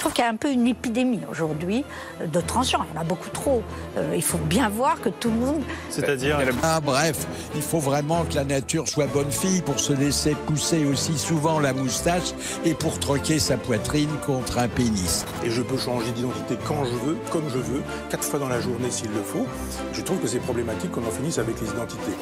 Je trouve qu'il y a un peu une épidémie aujourd'hui euh, de transgenres. Il y en a beaucoup trop. Euh, il faut bien voir que tout le monde. C'est-à-dire. Ah, bref, il faut vraiment que la nature soit bonne fille pour se laisser pousser aussi souvent la moustache et pour troquer sa poitrine contre un pénis. Et je peux changer d'identité quand je veux, comme je veux, quatre fois dans la journée s'il le faut. Je trouve que c'est problématique qu'on en finisse avec les identités.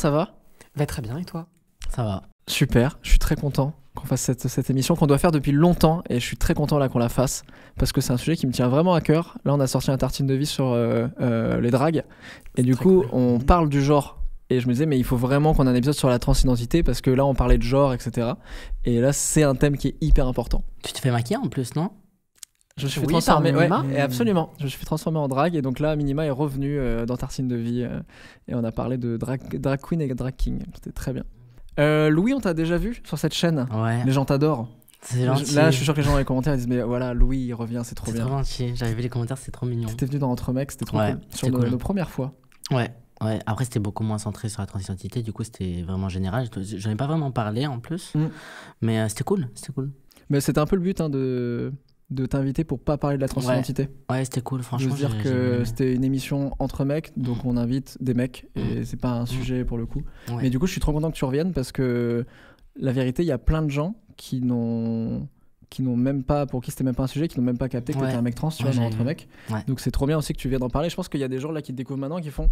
ça va Va bah, très bien, et toi Ça va. Super, je suis très content qu'on fasse cette, émission qu'on doit faire depuis longtemps et je suis très content là qu'on la fasse parce que c'est un sujet qui me tient vraiment à cœur. Là, on a sorti un tartine de vie sur euh, euh, les dragues et du coup, on mhm. parle du genre. Et je me disais, mais il faut vraiment qu'on ait un épisode sur la transidentité parce que là, on parlait de genre, etc. Et là, c'est un thème qui est hyper important. Tu te fais maquiller en plus, non je me suis transformé transformer, et absolument. Je me suis fait en drague et donc là, Minima est revenu euh, dans Tarcine de vie euh, et on a parlé de drag, drag queen et drag king. C'était très bien. Euh, Louis, on t'a déjà vu sur cette chaîne. Ouais. Les gens t'adorent. C'est gentil. Là, je suis sûr que les gens dans les commentaires disent mais voilà, Louis il revient, c'est trop bien. C'est trop gentil. J'avais vu les commentaires, c'est trop mignon. T'étais venu dans Entre Mecs, c'était trop cool. Sur Nos, premières fois. Ouais. Ouais, après, c'était beaucoup moins centré sur la transidentité, du coup, c'était vraiment général. J'en ai pas vraiment parlé en plus, mm. mais c'était cool, c'était cool. Mais c'était un peu le but hein, de, de t'inviter pour pas parler de la transidentité. Ouais, c'était cool, franchement. Je veux dire que c'était une émission entre mecs, donc mm. on invite des mecs, et mm. c'est pas un mm. sujet pour le coup. Mais du coup, je suis trop content que tu reviennes parce que la vérité, il y a plein de gens qui n'ont qui n'ont même pas pour qui c'était même pas un sujet qui n'ont même pas capté que tu t'étais un mec trans tu vois entre mecs donc c'est trop bien aussi que tu viennes en parler je pense qu'il y a des gens là qui te découvrent maintenant qui font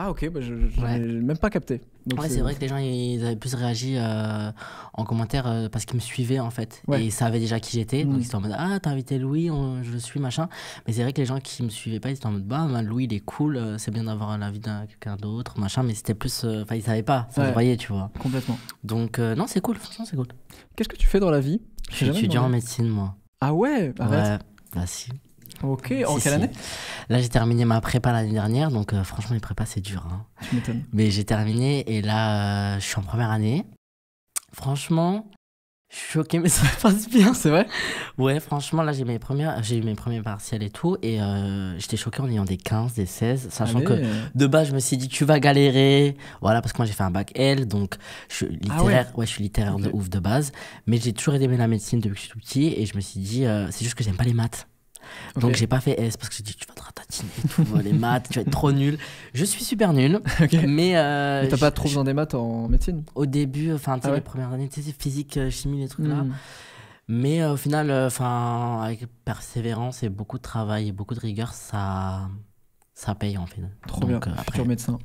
ah ok, bah, je même pas capté. Donc ouais, c'est vrai que les gens ils avaient plus réagi euh, en commentaire euh, parce qu'ils me suivaient en fait et ils savaient déjà qui j'étais. Donc hmm. ils étaient en mode ah t'as invité Louis, je suis machin. Mais c'est vrai que les gens qui me suivaient pas ils étaient en mode bah, ben, Louis il est cool, euh, c'est bien d'avoir l'avis d'un quelqu'un d'autre machin. Mais c'était plus enfin ils savaient pas, ça se voyait tu vois. Complètement. Donc non c'est cool, franchement c'est cool. Qu'est-ce que tu fais dans la vie Je suis étudiant en médecine moi. Ah ouais, arrête. Ouais. bah si. Ok, en quelle année Là, j'ai terminé ma prépa l'année dernière, donc euh, franchement, les prépas, c'est dur. Je hein. m'étonne. Mais j'ai terminé et là, euh, je suis en première année. Franchement, je suis choqué, mais ça passe bien, c'est vrai Ouais, franchement, là, j'ai mes premières, j'ai eu mes premiers partiels et tout, et euh, j'étais choqué en ayant des 15, des 16, sachant que de base, je me suis dit, tu vas galérer, voilà, parce que moi, j'ai fait un bac L, donc je suis ah littéraire, ouais. je suis littéraire de ouf de base, mais j'ai toujours aimé la médecine depuis que je suis tout petit, et je me suis dit, c'est juste que j'aime pas les maths. Donc j'ai pas fait S parce que j'ai dit tu vas te ratatiner les maths, tu vas être trop nul. Je suis super nul. Euh, mais, t'as pas trop besoin des maths en médecine Au début, enfin, tu ah les premières années, tu sais, physique, euh, chimie, les trucs là. Hmm. Mais euh, au final, enfin, avec persévérance et beaucoup de travail et beaucoup de rigueur, ça, ça paye en fait. Trop bien, après... futur médecin.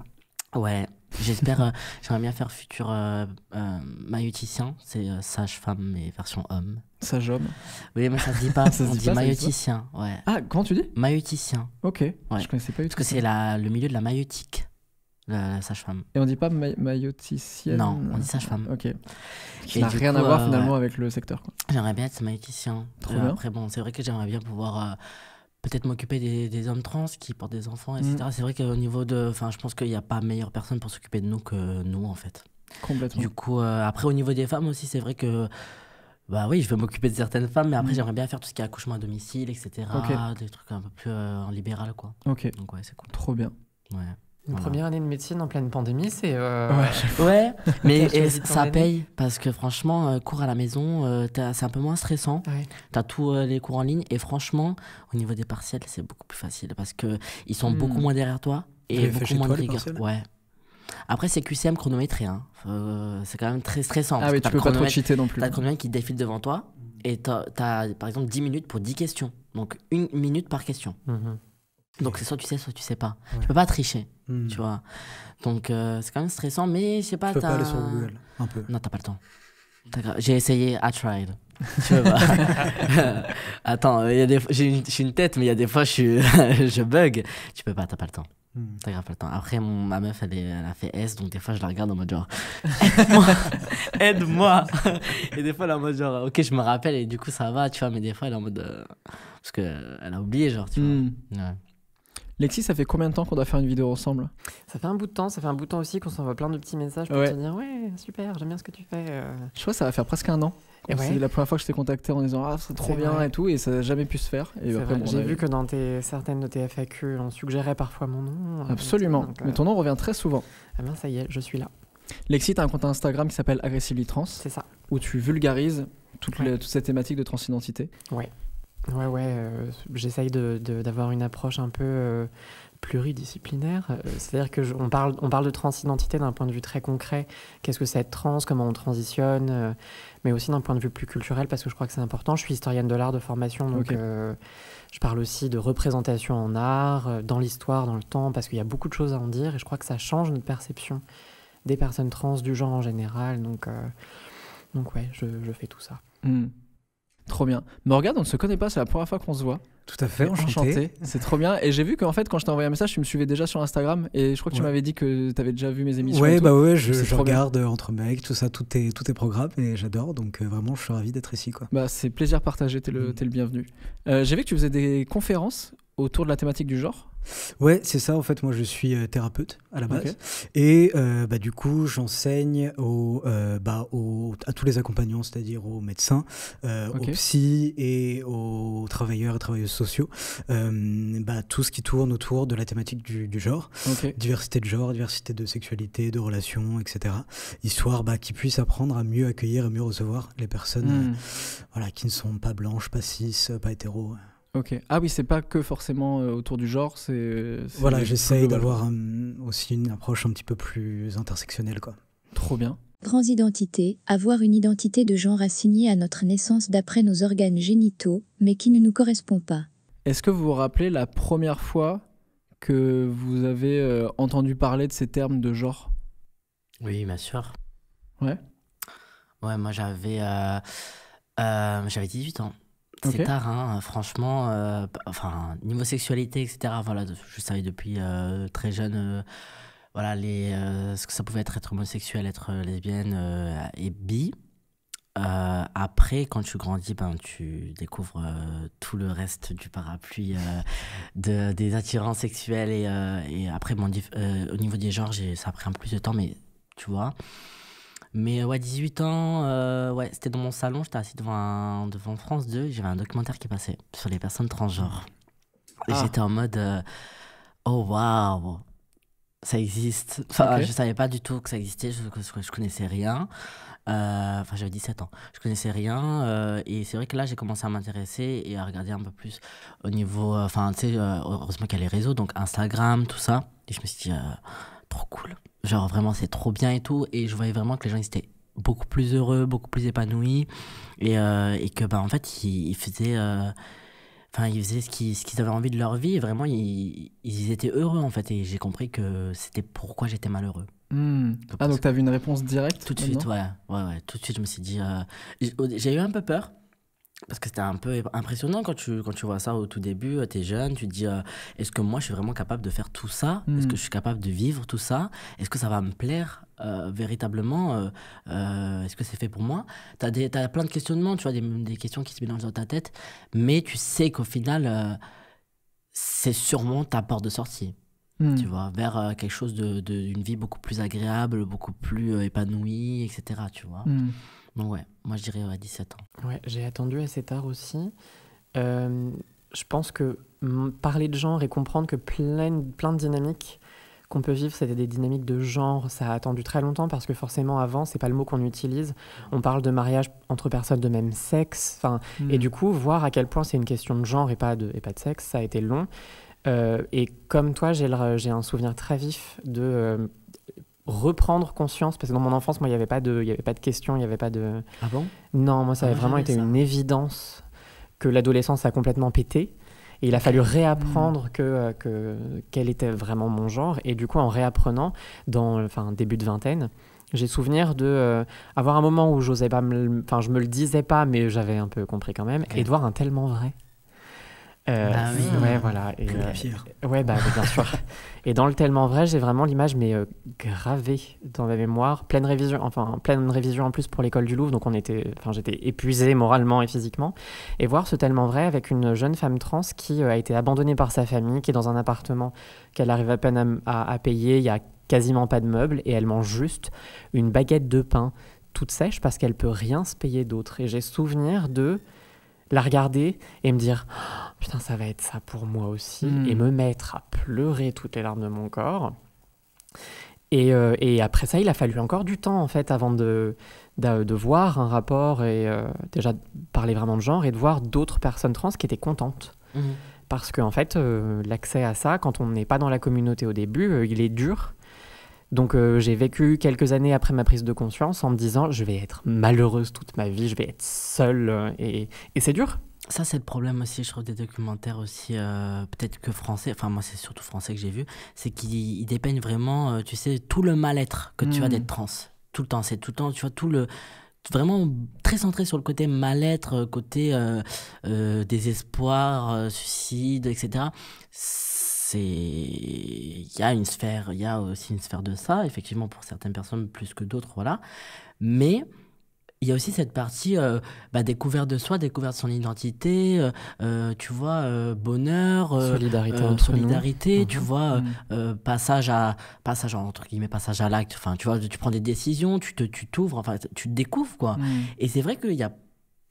Ouais, J'espère, euh, j'aimerais bien faire futur euh, euh maïoticien, c'est euh, sage-femme mais version homme. Sage-homme Oui, mais ça se dit pas, ça on dit, maïoticien. Ouais. Ah, comment tu dis Maïoticien. Ok, je connaissais pas du tout. Parce que c'est le milieu de la maïotique, la, sage-femme. Et on dit pas ma Non, on dit sage-femme. Ok. Qui n'a rien à voir finalement avec le secteur. J'aimerais bien être maïoticien. Très bien. bon, c'est vrai que j'aimerais bien pouvoir peut-être m'occuper des, hommes trans qui portent des enfants, etc. Mm. C'est vrai qu'au niveau de. Enfin, je pense qu'il n'y a pas meilleure personne pour s'occuper de nous que nous, en fait. Complètement. Du coup, euh, après, au niveau des femmes aussi, c'est vrai que. Bah oui, je vais m'occuper de certaines femmes, mais après, mm. j'aimerais bien faire tout ce qui est accouchement à domicile, etc. Des trucs un peu plus euh, en libéral, quoi. Ok. Donc, ouais, c'est cool. Trop bien. Ouais. Une première année de médecine en pleine pandémie, c'est. Euh, ouais. mais ça paye parce que franchement, euh, cours à la maison, euh, c'est un peu moins stressant. T'as Tu as tous les cours en ligne et franchement, au niveau des partiels, c'est beaucoup plus facile parce qu'ils sont beaucoup hmm. moins derrière toi et beaucoup moins de rigueur. Ouais. Après, c'est QCM chronométré. Hein. c'est quand même très stressant. Ah oui, tu peux pas trop cheater non plus. T'as le chronomètre qui défile devant toi et t'as, as, par exemple, 10 minutes pour 10 questions. Donc, une minute par question. Mm-hmm. Donc c'est soit tu sais, soit tu sais pas. Tu peux pas tricher, hmm. tu vois. Donc euh, c'est quand même stressant, mais je sais pas. Tu peux pas aller sur Google, un peu. Non, t'as pas le temps. J'ai essayé, I tried. Tu peux pas Attends, j'ai des... une... une, tête, mais il y a des fois je, je bug. Tu peux pas, t'as pas le temps. Hmm. T'as grave pas le temps. Après, ma meuf, elle, a fait S, donc des fois je la regarde en mode genre, aide-moi, aide-moi. et des fois, elle est en mode genre, ok, je me rappelle et du coup ça va, tu vois, mais des fois elle est en mode. Euh, parce parce qu'elle a oublié, genre, tu vois. Hmm. Ouais. Lexi, ça fait combien de temps qu'on doit faire une vidéo ensemble Ça fait un bout de temps, ça fait un bout de temps aussi qu'on s'envoie plein de petits messages pour te dire ouais, super, j'aime bien ce que tu fais. Euh. Je crois que ça va faire presque un an. C'est la première fois que je t'ai contacté en disant ah c'est trop bien et tout et ça n'a jamais pu se faire. J'ai vu que dans certaines de tes FAQ, on suggérait parfois mon nom. Hein, Absolument, euh. mais ton nom revient très souvent. Eh ben ça y est, je suis là. Lexi, as un compte Instagram qui s'appelle Aggressively Trans. C'est ça. Où tu vulgarises toutes toute, cette thématique de transidentité. Ouais. Ouais, ouais, euh, j'essaye d'avoir une approche un peu euh, pluridisciplinaire. Euh, c'est-à-dire qu'on parle, on parle de transidentité d'un point de vue très concret. Qu'est-ce que c'est être trans Comment on transitionne Mais aussi d'un point de vue plus culturel, parce que je crois que c'est important. Je suis historienne de l'art de formation, donc je parle aussi de représentation en art, dans l'histoire, dans le temps, parce qu'il y a beaucoup de choses à en dire. Et je crois que ça change notre perception des personnes trans, du genre en général. Donc, donc ouais, je, je fais tout ça. Hmm. Trop bien. regarde, on ne se connaît pas, c'est la première fois qu'on se voit. Tout à fait, enchanté. chanté C'est trop bien. Et j'ai vu qu'en fait, quand je t'ai envoyé un message, tu me suivais déjà sur Instagram. Et je crois que tu m'avais dit que tu avais déjà vu mes émissions. Ouais, bah ouais, je, regarde euh, entre mecs, tout ça, tout tes, tout tes programmes. Et j'adore. Donc euh, vraiment, je suis ravi d'être ici. Quoi. Bah, c'est plaisir partagé. T'es le, mm. le bienvenu. Euh, j'ai vu que tu faisais des conférences autour de la thématique du genre. Ouais, c'est ça. En fait, moi, je suis euh, thérapeute à la base. Et euh, bah, du coup, j'enseigne au euh, bah, à tous les accompagnants, c'est-à-dire aux médecins, aux psys et aux travailleurs et travailleuses sociaux, bah, tout ce qui tourne autour de la thématique du, du genre. Diversité de genre, diversité de sexualité, de relations, etc. Histoire bah, qu'ils puissent apprendre à mieux accueillir et mieux recevoir les personnes hmm. voilà, qui ne sont pas blanches, pas cis, pas hétéros. Ok. Ah oui, c'est pas que forcément euh, autour du genre, c'est. Euh, voilà, j'essaye d'avoir euh, aussi une approche un petit peu plus intersectionnelle, quoi. Trop bien. Transidentité avoir une identité de genre assignée à notre naissance d'après nos organes génitaux, mais qui ne nous correspond pas. Est-ce que vous vous rappelez la première fois que vous avez entendu parler de ces termes de genre Oui, bien sûr. Ouais. Ouais, moi j'avais euh, j'avais 18 ans c'est tard, hein. franchement. Euh, enfin, niveau sexualité, etc. Voilà, je savais depuis euh, très jeune. Euh, voilà, les, ce que ça pouvait être être homosexuel, être lesbienne et bi. après, quand tu grandis, ben, tu découvres tout le reste du parapluie des attirances sexuels Et, après, au niveau des genres, ça a pris un plus de temps, mais tu vois. Mais ouais, 18 ans, euh, ouais, c'était dans mon salon, j'étais assis devant, un, devant France 2, j'avais un documentaire qui passait sur les personnes transgenres. Et ah. J'étais en mode euh, oh waouh, ça existe. Enfin, je savais pas du tout que ça existait, je, je, connaissais rien. Euh, enfin, j'avais 17 ans, je connaissais rien. et c'est vrai que là, j'ai commencé à m'intéresser et à regarder un peu plus au niveau. Enfin, tu sais, heureusement qu'il y a les réseaux, donc Instagram, tout ça. Et je me suis dit trop cool. Genre vraiment c'est trop bien et tout. Et je voyais vraiment que les gens ils étaient beaucoup plus heureux, beaucoup plus épanouis. Et, euh, et que bah en fait ils, faisaient... Euh, enfin, ils faisaient ce qu'ils avaient envie de leur vie et vraiment, ils, ils étaient heureux en fait. Et j'ai compris que c'était pourquoi j'étais malheureux. Hmm. Ah, donc t'as vu une réponse directe Tout de suite, ouais. ouais. ouais. Tout de suite, je me suis dit. Euh, j'ai eu un peu peur parce que c'était un peu impressionnant quand tu, quand tu vois ça au tout début, euh, tu es jeune, tu te dis euh, est-ce que moi je suis vraiment capable de faire tout ça Est-ce que hmm. je suis capable de vivre tout ça Est-ce que ça va me plaire euh, véritablement Est-ce que c'est fait pour moi Tu as, plein de questionnements, tu vois, des, des, questions qui se mélangent dans ta tête, mais tu sais qu'au final, c'est sûrement ta porte de sortie. Hmm. Tu vois, vers quelque chose d'une de, vie beaucoup plus agréable, beaucoup plus épanouie, etc. Tu vois. Hmm ouais, moi je dirais ouais, 17 ans. Ouais, j'ai attendu assez tard aussi. Euh, je pense que parler de genre et comprendre que plein, plein de dynamiques qu'on peut vivre, c'était des dynamiques de genre. Ça a attendu très longtemps parce que forcément, avant, c'est pas le mot qu'on utilise. On parle de mariage entre personnes de même sexe. Enfin, hmm. et du coup, voir à quel point c'est une question de genre et pas de et pas de sexe, ça a été long. Euh, et comme toi, j'ai un souvenir très vif de euh, reprendre conscience, parce que dans mon enfance, moi, il n'y avait pas de, il avait pas de questions, il n'y avait pas de. Ah bon Non, moi, ça avait ah, vraiment été une évidence que l'adolescence a complètement pété. Et il a fallu réapprendre mm. que, euh, que, quel était vraiment mon genre. Et du coup, en réapprenant, dans enfin, début de vingtaine, j'ai souvenir de euh, avoir un moment où j'osais pas, enfin, je me le disais pas, mais j'avais un peu compris quand même, et de voir un tellement vrai. Euh, bah oui. Ouais, ah, voilà. Et, euh, ouais, bah bien sûr. et dans le tellement vrai, j'ai vraiment l'image mais euh, gravée dans ma mémoire. Pleine révision, enfin pleine révision en plus pour l'école du Louvre, donc on était, enfin j'étais épuisé moralement et physiquement. Et voir ce tellement vrai avec une jeune femme trans qui a été abandonnée par sa famille, qui est dans un appartement qu'elle arrive à peine à, payer, il y a quasiment pas de meubles et elle mange juste une baguette de pain toute sèche parce qu'elle peut rien se payer d'autre. Et j'ai souvenir de la regarder et me dire oh, putain ça va être ça pour moi aussi hmm. et me mettre à pleurer toutes les larmes de mon corps. Euh, et, après ça, il a fallu encore du temps en fait avant de, de, voir un rapport et euh, déjà parler vraiment de genre et de voir d'autres personnes trans qui étaient contentes. Hmm. Parce que en fait, euh, l'accès à ça, quand on n'est pas dans la communauté au début, il est dur. Donc euh, j'ai vécu quelques années après ma prise de conscience en me disant je vais être malheureuse toute ma vie, je vais être seule euh, et, et c'est dur. Ça c'est le problème aussi, je trouve des documentaires aussi euh, peut-être que français, enfin moi c'est surtout français que j'ai vu, c'est qu'ils dépeignent vraiment, tu sais, tout le mal-être que tu as hmm. d'être trans, tout le temps, c'est tout le temps, tu vois tout le vraiment très centré sur le côté mal-être, côté désespoir, suicide, etc il y a une sphère il y a aussi une sphère de ça effectivement pour certaines personnes plus que d'autres voilà mais il y a aussi cette partie euh, bah, découverte de soi, découverte de son identité, euh, euh, tu vois, bonheur, solidarité, tu mhm. vois, mhm. passage à passage entre guillemets passage à l'acte. Enfin, tu vois, tu prends des décisions, tu te tu t'ouvres, enfin, tu te découvres quoi. Mhm. Et c'est vrai qu'il y a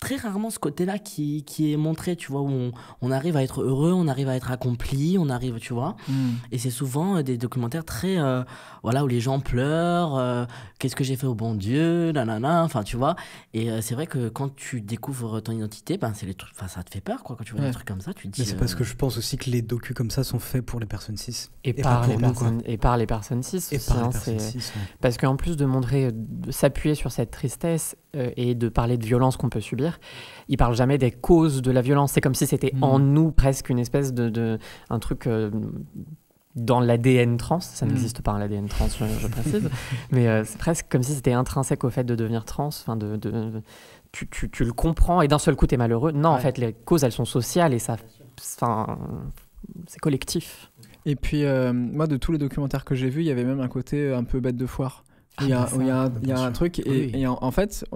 très rarement ce côté-là qui, est montré, tu vois, où on, arrive à être heureux, on arrive à être accompli, on arrive, tu vois. Hmm. Et c'est souvent euh, des documentaires très. Euh, voilà, où les gens pleurent, euh, qu'est-ce que j'ai fait au bon Dieu, nanana, enfin, tu vois. Et euh, c'est vrai que quand tu découvres ton identité, ben, c'est les trucs, enfin, ça te fait peur, quoi, quand tu vois un des comme ça, tu dis. c'est parce euh, que je pense aussi que les docus comme ça sont faits pour les personnes cis. Et, par, les personnes, et par les personnes cis. Hein, parce qu'en plus de montrer, de s'appuyer sur cette tristesse et de parler de violence qu'on peut subir, ils parlent jamais des causes de la violence. C'est comme si c'était mm. en nous presque une espèce de, de un truc dans l'ADN trans, ça mm. n'existe pas hein, l'ADN trans, je, précise, mais euh, c'est presque comme si c'était intrinsèque au fait de devenir trans, de, tu, tu, le comprends et d'un seul coup tu es malheureux. Non, en fait, les causes elles sont sociales et ça, c'est collectif. Et puis, euh, moi, de tous les documentaires que j'ai vus, il y avait même un côté euh, un peu bête de foire. Ah, bah, il y a, un truc, et, en, fait,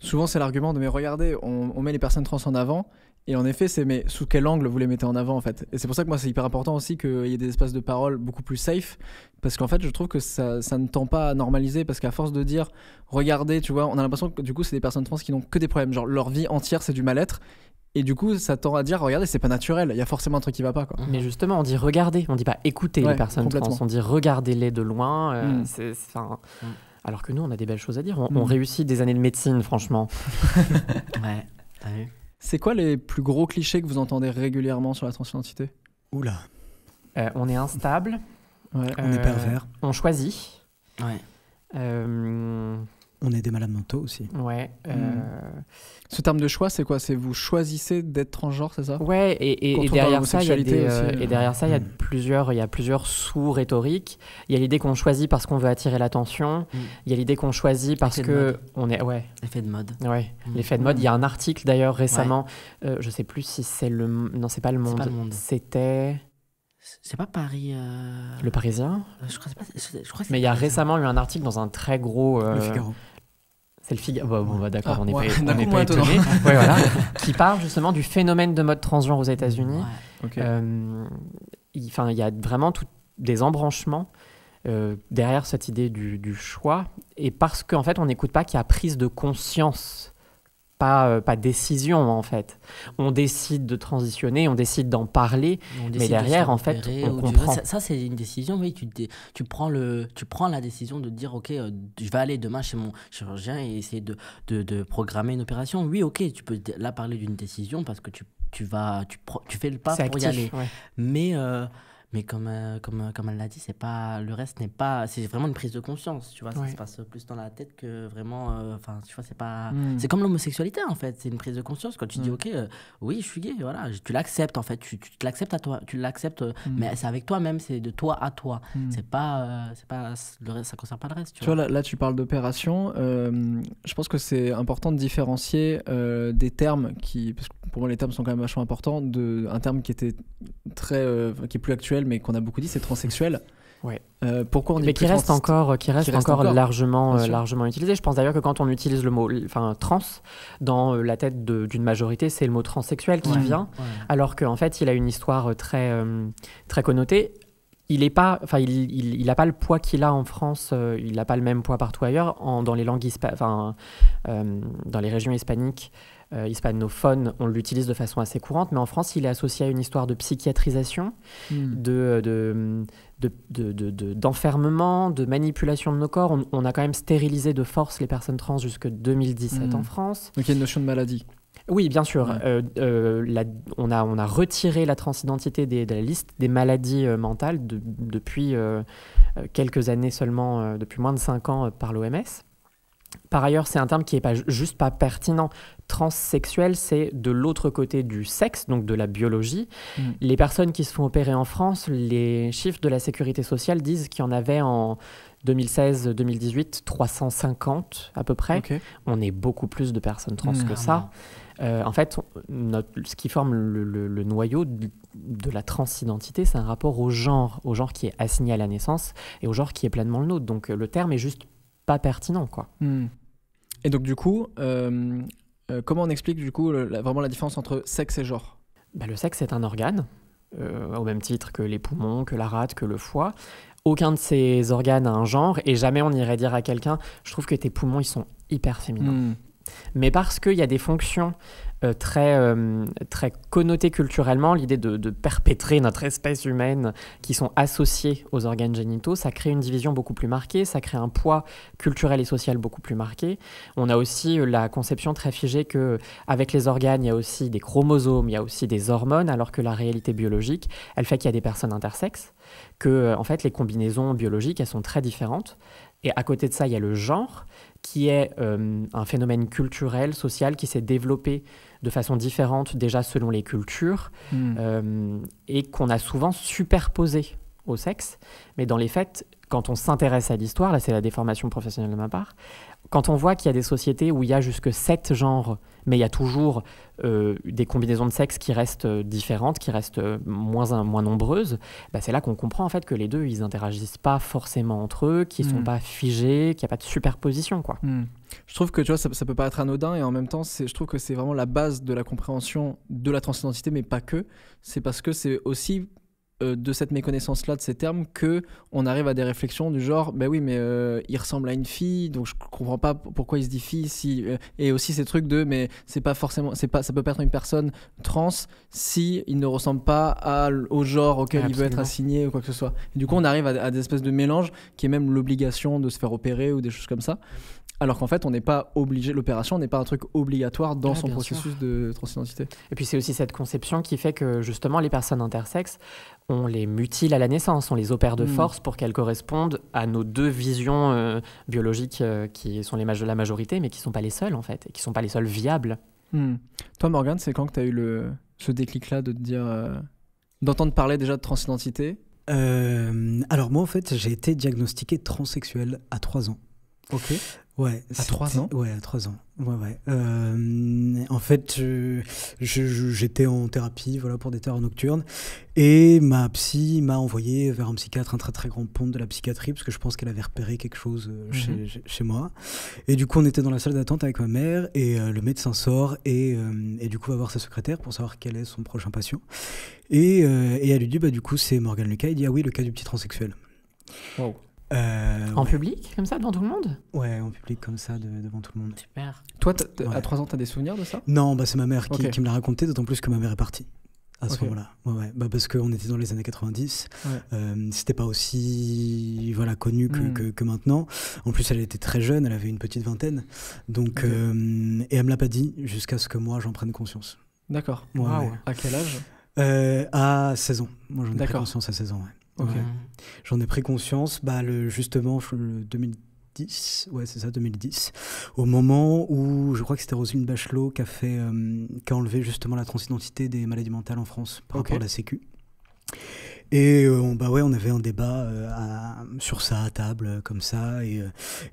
souvent c'est l'argument de mais regardez, on, met les personnes trans en avant, et en effet, c'est mais sous quel angle vous les mettez en avant en fait. Et c'est pour ça que moi c'est hyper important aussi qu'il y ait des espaces de parole beaucoup plus safe, parce qu'en fait je trouve que ça, ça, ne tend pas à normaliser, parce qu'à force de dire regardez, tu vois, on a l'impression que du coup c'est des personnes trans qui n'ont que des problèmes, genre leur vie entière c'est du mal-être. Et du coup, ça tend à dire, regardez, c'est pas naturel, il y a forcément un truc qui va pas. Quoi. Mais justement, on dit regardez, on dit pas écoutez les personnes trans, on dit regardez-les de loin. Euh, mm. c'est, mm. Alors que nous, on a des belles choses à dire. On, mm. réussit des années de médecine, franchement. ouais, c'est quoi les plus gros clichés que vous entendez régulièrement sur la transidentité Oula. Euh, on est instable. on est euh, pervers. On choisit. Ouais. Euh, on est des malades mentaux aussi. Ouais. Mm. Euh, ce terme de choix, c'est quoi C'est vous choisissez d'être transgenre, c'est ça Ouais, et, derrière ça, euh, et, derrière ça, il y a, euh, mm. plusieurs, y a plusieurs sous-rhétoriques. Il y a l'idée qu'on choisit parce qu'on veut attirer l'attention. Mm. Il y a l'idée qu'on choisit parce que on est, ouais. de mode. Ouais. L'effet de mode. Il y a un article d'ailleurs récemment. je ne je sais plus si c'est le, non, c'est pas le Monde. C'était. C'est pas Paris. Le Parisien je, crois, pas, Mais il y a hein. récemment eu un article dans un très gros. Le Figaro. C'est le Bon, bah, d'accord, on n'est pas, étonnés. qui parle justement du phénomène de mode transgenre aux États-Unis. Euh, il, y a vraiment des embranchements euh, derrière cette idée du, choix. Et parce qu'en fait, on n'écoute pas qu'il y a prise de conscience pas, euh, pas décision en fait. On décide de transitionner, on décide d'en parler, mais derrière en fait on comprend. Ça, c'est une décision, oui. Tu, tu, prends le, tu prends la décision de dire ok, euh, je vais aller demain chez mon chirurgien et essayer de, programmer une opération. Oui, ok, tu peux là parler d'une décision parce que tu, tu vas, tu, tu fais le pas pour y aller. Mais euh, mais comme, euh, comme, euh, comme elle l'a dit, c'est pas, le reste n'est pas. C'est vraiment une prise de conscience, tu vois. Ça se passe plus dans la tête que vraiment. Euh, enfin, tu vois, c'est pas. Hmm. C'est comme l'homosexualité, en fait. C'est une prise de conscience quand tu dis, hmm. OK, oui, je suis gay, voilà. Tu l'acceptes, en fait. Tu, tu l'acceptes à toi. Tu l'acceptes, hmm. mais c'est avec toi-même, c'est de toi à toi. C'est pas. c'est pas le reste, ça concerne pas le reste, tu, là, tu parles d'opération. je pense que c'est important de différencier des termes qui. Parce que pour moi, les termes sont quand même vachement importants. De, un terme qui était très. qui est plus actuel mais qu'on a beaucoup dit, c'est transsexuel. Ouais. Euh, pourquoi on mais euh, qui reste, encore, qui reste, encore, largement, euh, largement utilisé. Je pense d'ailleurs que quand on utilise le mot, enfin trans, dans la tête d'une majorité, c'est le mot transsexuel qui vient, alors qu'en fait, il a une histoire très, très connotée. Il n'a pas, enfin, il, il, pas le poids qu'il a en France. il n'a pas le même poids partout ailleurs. En, dans les langues, enfin, dans les régions hispaniques, euh, hispanophone, on l'utilise de façon assez courante, mais en France, il est associé à une histoire de psychiatrisation, hmm. de, d'enfermement, de, manipulation de nos corps. On, a quand même stérilisé de force les personnes trans jusqu'en 2017 hmm. en France. Donc il y a une notion de maladie. Oui, bien sûr. Euh, euh, on, a, on a retiré la transidentité de la liste des maladies mentales depuis quelques années seulement, depuis moins de 5 ans par l'OMS. Par ailleurs, c'est un terme qui n'est pas, juste pas pertinent. Transsexuel, c'est de l'autre côté du sexe, donc de la biologie. Mm. Les personnes qui se font opérer en France, les chiffres de la sécurité sociale disent qu'il y en avait en 2016-2018 350 à peu près. On est beaucoup plus de personnes trans que ça. Euh, en fait, ce qui forme le, noyau de, la transidentité, c'est un rapport au genre, au genre qui est assigné à la naissance et au genre qui est pleinement le nôtre. Donc le terme est juste pas pertinent, quoi. Hmm. Et donc, du coup, euh, euh, comment on explique, du coup, vraiment la différence entre sexe et genre bah, Le sexe est un organe, euh, au même titre que les poumons, que la rate, que le foie. Aucun de ces organes a un genre, et jamais on irait dire à quelqu'un, je trouve que tes poumons, ils sont hyper féminins. Hmm. Mais parce qu'il y a des fonctions euh, très, connotée euh, très culturellement, l'idée de, perpétrer notre espèce humaine qui sont associées aux organes génitaux, ça crée une division beaucoup plus marquée, ça crée un poids culturel et social beaucoup plus marqué. On a aussi euh, la conception très figée que avec les organes, il y a aussi des chromosomes, il y a aussi des hormones, alors que la réalité biologique, elle fait qu'il y a des personnes intersexes, que en fait les combinaisons biologiques, elles sont très différentes. Et à côté de ça, il y a le genre, qui est euh, un phénomène culturel, social, qui s'est développé de façon différente déjà selon les cultures, hmm. euh, et qu'on a souvent superposé au sexe. Mais dans les faits, quand on s'intéresse à l'histoire, là c'est la déformation professionnelle de ma part, quand on voit qu'il y a des sociétés où il y a jusque sept genres, mais il y a toujours euh, des combinaisons de sexe qui restent euh, différentes, qui restent euh, moins, moins nombreuses, bah, c'est là qu'on comprend en fait que les deux, ils n'interagissent pas forcément entre eux, qu'ils ne sont mm. pas figés, qu'il n'y a pas de superposition. quoi. Mm. Je trouve que tu ça, ça peut pas être anodin et en même temps, je trouve que c'est vraiment la base de la compréhension de la transidentité, mais pas que. C'est parce que c'est aussi euh, de cette méconnaissance-là de ces termes que on arrive à des réflexions du genre ben oui mais euh, il ressemble à une fille donc je comprends pas pourquoi il se dit fille euh, et aussi ces trucs de mais c'est pas forcément c'est pas ça peut pas être une personne trans si il ne ressemble pas au genre auquel il veut être assigné ou quoi que ce soit du coup on arrive à, à des espèces de mélanges qui est même l'obligation de se faire opérer ou des choses comme ça alors qu'en fait, on n'est pas obligé, l'opération n'est pas un truc obligatoire dans son processus de transidentité. Et puis c'est aussi cette conception qui fait que justement les personnes intersexes, on les mutile à la naissance, on les opère de mm. force pour qu'elles correspondent à nos deux visions euh, biologiques euh, qui sont les la majorité, mais qui ne sont pas les seules en fait, et qui ne sont pas les seules viables. Mm. Toi Morgane, c'est quand que tu as eu le, ce déclic-là de dire, euh, d'entendre parler déjà de transidentité Alors moi en fait, j'ai été diagnostiqué transsexuel à 3 ans. Ok. Ouais, à trois ans Ouais, à trois ans. Ouais, ouais. Euh, en fait, euh, j'étais en thérapie voilà, pour des terreurs nocturnes et ma psy m'a envoyé vers un psychiatre, un très très grand pont de la psychiatrie, parce que je pense qu'elle avait repéré quelque chose euh, mhm. chez, moi. Et du coup, on était dans la salle d'attente avec ma mère et le médecin sort et, et, du coup va voir sa secrétaire pour savoir quel est son prochain patient. Et, et elle lui dit, bah, du coup, c'est Morgan Lucas. Il dit, ah oui, le cas du petit transsexuel. Wow. Euh, en public, comme ça, devant tout le monde Ouais, en public, comme ça, devant tout le monde. Super. Toi, à 3 ans, t'as des souvenirs de ça Non, bah, c'est ma mère qui, me l'a raconté, d'autant plus que ma mère est partie à ce moment-là. Ouais, bah, parce qu'on était dans les années 90. Euh, C'était pas aussi voilà, connu hmm. que, maintenant. En plus, elle était très jeune, elle avait une petite vingtaine. Donc, euh, et elle me l'a pas dit jusqu'à ce que moi j'en prenne conscience. D'accord. À quel âge euh, À 16 ans. Moi j'en ai pris conscience à 16 ans. Euh, j'en ai pris conscience, bah, le, justement, le 2010, ouais, c'est ça, 2010, au moment où je crois que c'était Roselyne Bachelot qui a, fait, euh, qui a enlevé justement la transidentité des maladies mentales en France par rapport à la Sécu. Et euh, bah ouais, on avait un débat sur ça à table, comme ça. Et,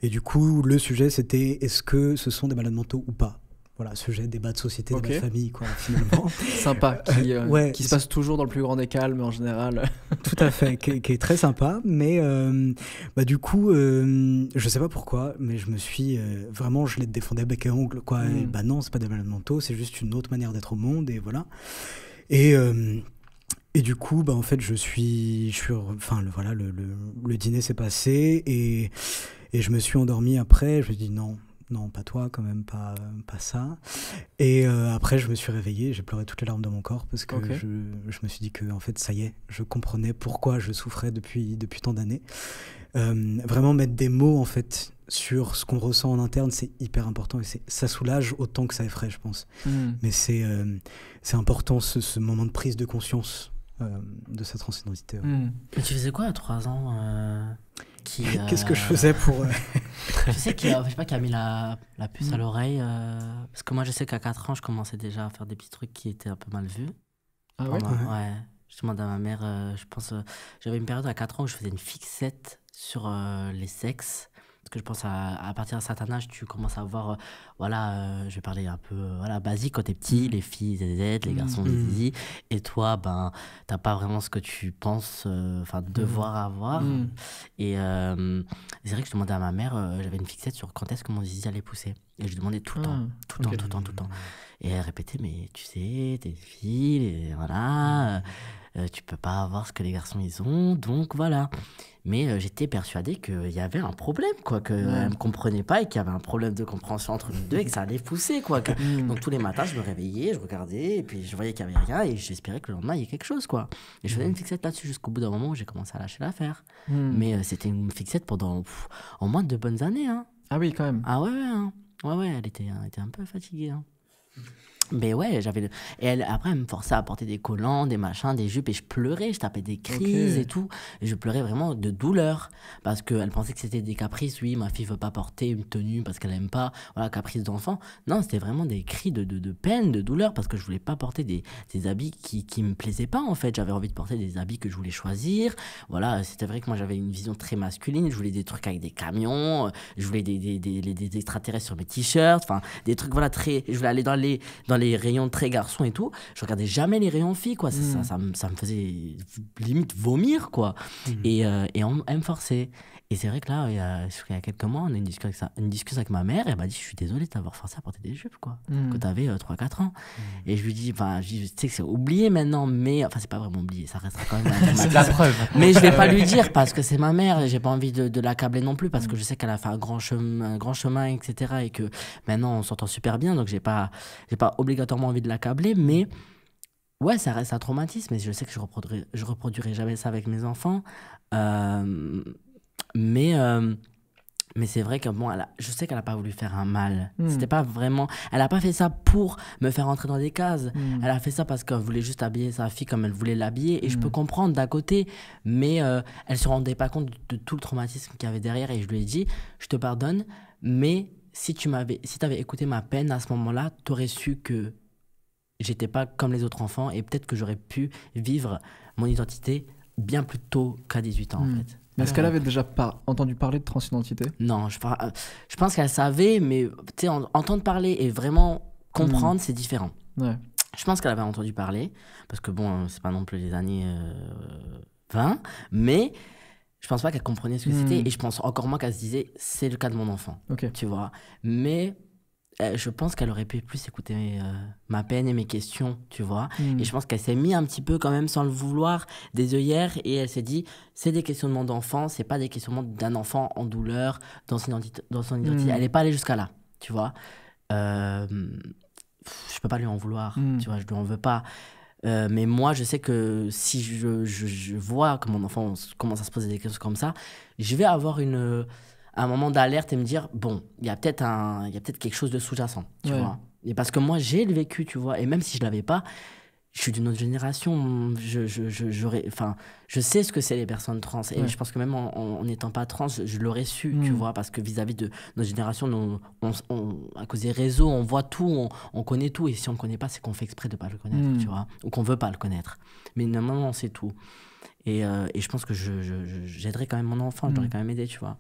et du coup, le sujet, c'était est-ce que ce sont des malades mentaux ou pas voilà, sujet débat de société, de ma famille, quoi, finalement. sympa, euh, euh, qui, se passe toujours dans le plus grand des calmes en général. Tout à fait, qui, est très sympa, mais euh, bah, du coup, je je sais pas pourquoi, mais je me suis vraiment, je l'ai défendais bec et ongle, quoi. ce Et mm. bah non, c'est pas des malades mentaux, c'est juste une autre manière d'être au monde, et voilà. Et. Et du coup, bah, en fait, je suis, je suis, enfin, le, voilà, le, le, dîner s'est passé et, et, je me suis endormi après. Je me dis non, non, pas toi, quand même, pas, pas ça. Et euh, après, je me suis réveillé, j'ai pleuré toutes les larmes de mon corps parce que je, je, me suis dit que, en fait, ça y est, je comprenais pourquoi je souffrais depuis, depuis tant d'années. Euh, vraiment mettre des mots, en fait, sur ce qu'on ressent en interne, c'est hyper important et ça soulage autant que ça effraie, je pense. Hmm. Mais c'est euh, c'est important ce, ce, moment de prise de conscience de sa transidentité. Hmm. tu faisais quoi à 3 ans Qu'est-ce que je euh, faisais pour. Euh, je sais qu'il a, je sais pas, qui a mis la, la puce à mm. l'oreille. Euh, parce que moi, je sais qu'à 4 ans, je commençais déjà à faire des petits trucs qui étaient un peu mal vus. Ah ouais, ouais. Je demandais à ma mère, je pense. J'avais une période à 4 ans où je faisais une fixette sur les sexes. Parce que je pense à, partir d'un certain âge, tu commences à avoir voilà, euh, je vais parler un peu euh, voilà, basique quand t'es petit, mmh. les filles, ZZ, les garçons, mmh. Mmh. zizi. Et toi, ben, t'as pas vraiment ce que tu penses euh, enfin devoir avoir. Et c'est vrai que je demandais à ma mère, j'avais une fixette sur quand est-ce que mon zizi allait pousser. Et je demandais ah, tout le temps, tout le temps, tout le temps, tout le temps. Et elle répétait, mais tu sais, t'es une fille, et voilà. tu peux pas avoir ce que les garçons ils ont, donc voilà. Mais j'étais persuadé qu'il y avait un problème, quoi, qu'elle me comprenait pas et qu'il y avait un problème de compréhension entre nous deux et que ça allait pousser, quoi. Mm. Donc tous les matins, je me réveillais, je regardais, et puis je voyais qu'il n'y avait rien, et j'espérais que le lendemain, il y ait quelque chose, quoi. Et je faisais mm. une fixette là-dessus jusqu'au bout d'un moment où j'ai commencé à lâcher l'affaire. Mm. Mais euh, c'était une fixette pendant au moins de bonnes années, hein. Ah oui, quand même. Ah ouais, ouais, hein. ouais, ouais elle, était, un peu fatiguée. Hein. Mais ben ouais, j'avais. Et elle, après, elle me forçait à porter des collants, des machins, des jupes, et je pleurais, je tapais des crises et tout. Et je pleurais vraiment de douleur. Parce qu'elle pensait que c'était des caprices. Oui, ma fille veut pas porter une tenue parce qu'elle aime pas. Voilà, caprice d'enfant. Non, c'était vraiment des cris de, de, de, peine, de douleur, parce que je voulais pas porter des, habits qui, qui me plaisaient pas, en fait. J'avais envie de porter des habits que je voulais choisir. Voilà, c'était vrai que moi, j'avais une vision très masculine. Je voulais des trucs avec des camions. Euh, je voulais des, des, des, extraterrestres sur mes t-shirts. Enfin, des trucs, voilà, très. Je voulais aller dans les. Dans les rayons très garçons et tout, je regardais jamais les rayons filles, quoi. Ça, ça, mm. me faisait limite vomir, quoi. Mm. Et, on, elle me forçait. Et c'est vrai que là, il y, a, il y a quelques mois, on a une discussion une discussion avec ma mère, et elle m'a dit Je suis désolé de t'avoir forcé à porter des jupes, quoi, mm. quand t'avais 3-4 euh, ans. Mm. Et je lui dis Tu je, sais que c'est oublié maintenant, mais. Enfin, c'est pas vraiment oublié, ça restera quand même. c'est la preuve. Mais je vais pas lui dire parce que c'est ma mère, et j'ai pas envie de, de l'accabler non plus, parce que je sais qu'elle a fait un grand, chemin, grand chemin, etc. Et que maintenant, on s'entend super bien, donc j'ai pas, j'ai pas obligatoirement envie de l'accabler, mais. Ouais, ça reste un traumatisme, mais je sais que je reproduirai, je reproduirai jamais ça avec mes enfants. Euh, mais. Euh, mais c'est vrai que je sais qu'elle n'a pas voulu faire un mal. Hmm. C'était pas vraiment. Elle n'a pas fait ça pour me faire entrer dans des cases. Hmm. Elle a fait ça parce qu'elle voulait juste habiller sa fille comme elle voulait l'habiller. Et je hmm. peux comprendre d'un côté, mais elle euh, elle se rendait pas compte de, tout le traumatisme qu'il y avait derrière. Et je lui ai dit, je te pardonne, mais si tu m'avais, si avais écouté ma peine à ce moment-là, tu aurais su que j'étais pas comme les autres enfants et peut-être que j'aurais pu vivre mon identité bien plus tôt qu'à 18 ans en fait est-ce qu'elle avait déjà pas entendu parler de transidentité Non, je, euh, je pense qu'elle savait, mais entendre parler et vraiment comprendre, mm. c'est différent. Je pense qu'elle avait entendu parler, parce que bon, hein, c'est pas non plus les années 20, euh, mais je pense pas qu'elle comprenait ce que mm. c'était, et je pense encore moins qu'elle se disait, c'est le cas de mon enfant. Tu vois. Mais euh, je pense qu'elle aurait pu plus écouter euh, ma peine et mes questions, tu vois. Hmm. Et je pense qu'elle s'est mis un petit peu quand même sans le vouloir des œillères et elle s'est dit, c'est des questionnements d'enfant, c'est pas des questionnements d'un enfant en douleur, dans son, dans son identité. Hmm. Elle n'est pas allée jusqu'à là, tu vois. Euh, je peux pas lui en vouloir, hmm. tu vois, je lui en veux pas. Euh, mais moi, je sais que si je, je vois que mon enfant commence à se poser des questions comme ça, je vais avoir une un moment d'alerte et me dire bon, il y a peut-être un il y a peut-être quelque chose de sous-jacent, tu vois. Et parce que moi j'ai le vécu, tu vois, et même si je l'avais pas, je suis d'une autre génération, je je enfin, je sais ce que c'est les personnes trans et je pense que même en n'étant pas trans, je, l'aurais su, tu mm. vois, parce que vis-à-vis de notre génération, on, on, à cause des réseaux, on voit tout, on, connaît tout et si on ne connaît pas, c'est qu'on fait exprès de pas le connaître, mm. tu vois, ou qu'on veut pas le connaître. Mais normalement, on sait tout. Et, euh, et je pense que je j'aiderais quand même mon enfant, J'aurais mm. quand même aidé, tu vois.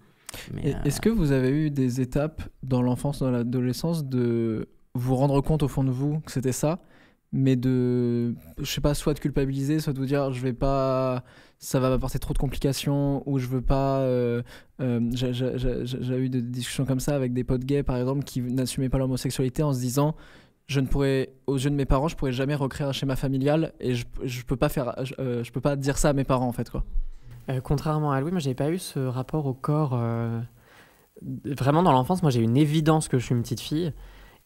Euh, est-ce que vous avez eu des étapes dans l'enfance, dans l'adolescence, de vous rendre compte au fond de vous que c'était ça mais de je sais pas soit de culpabiliser soit de vous dire je vais pas ça va m'apporter trop de complications ou je veux pas euh, euh, j'ai eu des discussions comme ça avec des potes gays par exemple qui n'assumaient pas l'homosexualité en se disant je ne pourrais aux yeux de mes parents je pourrais jamais recréer un schéma familial et je, je peux pas faire je peux pas dire ça à mes parents en fait quoi euh, contrairement à Louis, moi, j'ai pas eu ce rapport au corps. Euh, vraiment, dans l'enfance, moi, j'ai une évidence que je suis une petite fille.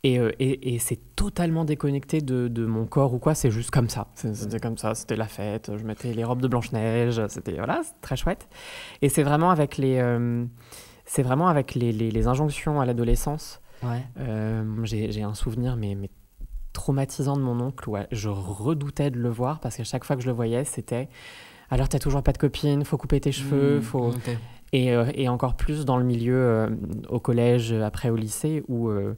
Euh, et, et, c'est totalement déconnecté de, de, mon corps ou quoi, c'est juste comme ça. C'était comme ça, c'était la fête, je mettais les robes de Blanche-Neige, c'était voilà, très chouette. Et c'est vraiment avec les, c'est vraiment avec les, les, injonctions à l'adolescence. j'ai un souvenir, mais, mais traumatisant de mon oncle. Je redoutais de le voir parce qu'à chaque fois que je le voyais, c'était alors t'as toujours pas de copine, faut couper tes cheveux, hmm, faut... Et, euh, et, encore plus dans le milieu euh, au collège, après au lycée, où euh,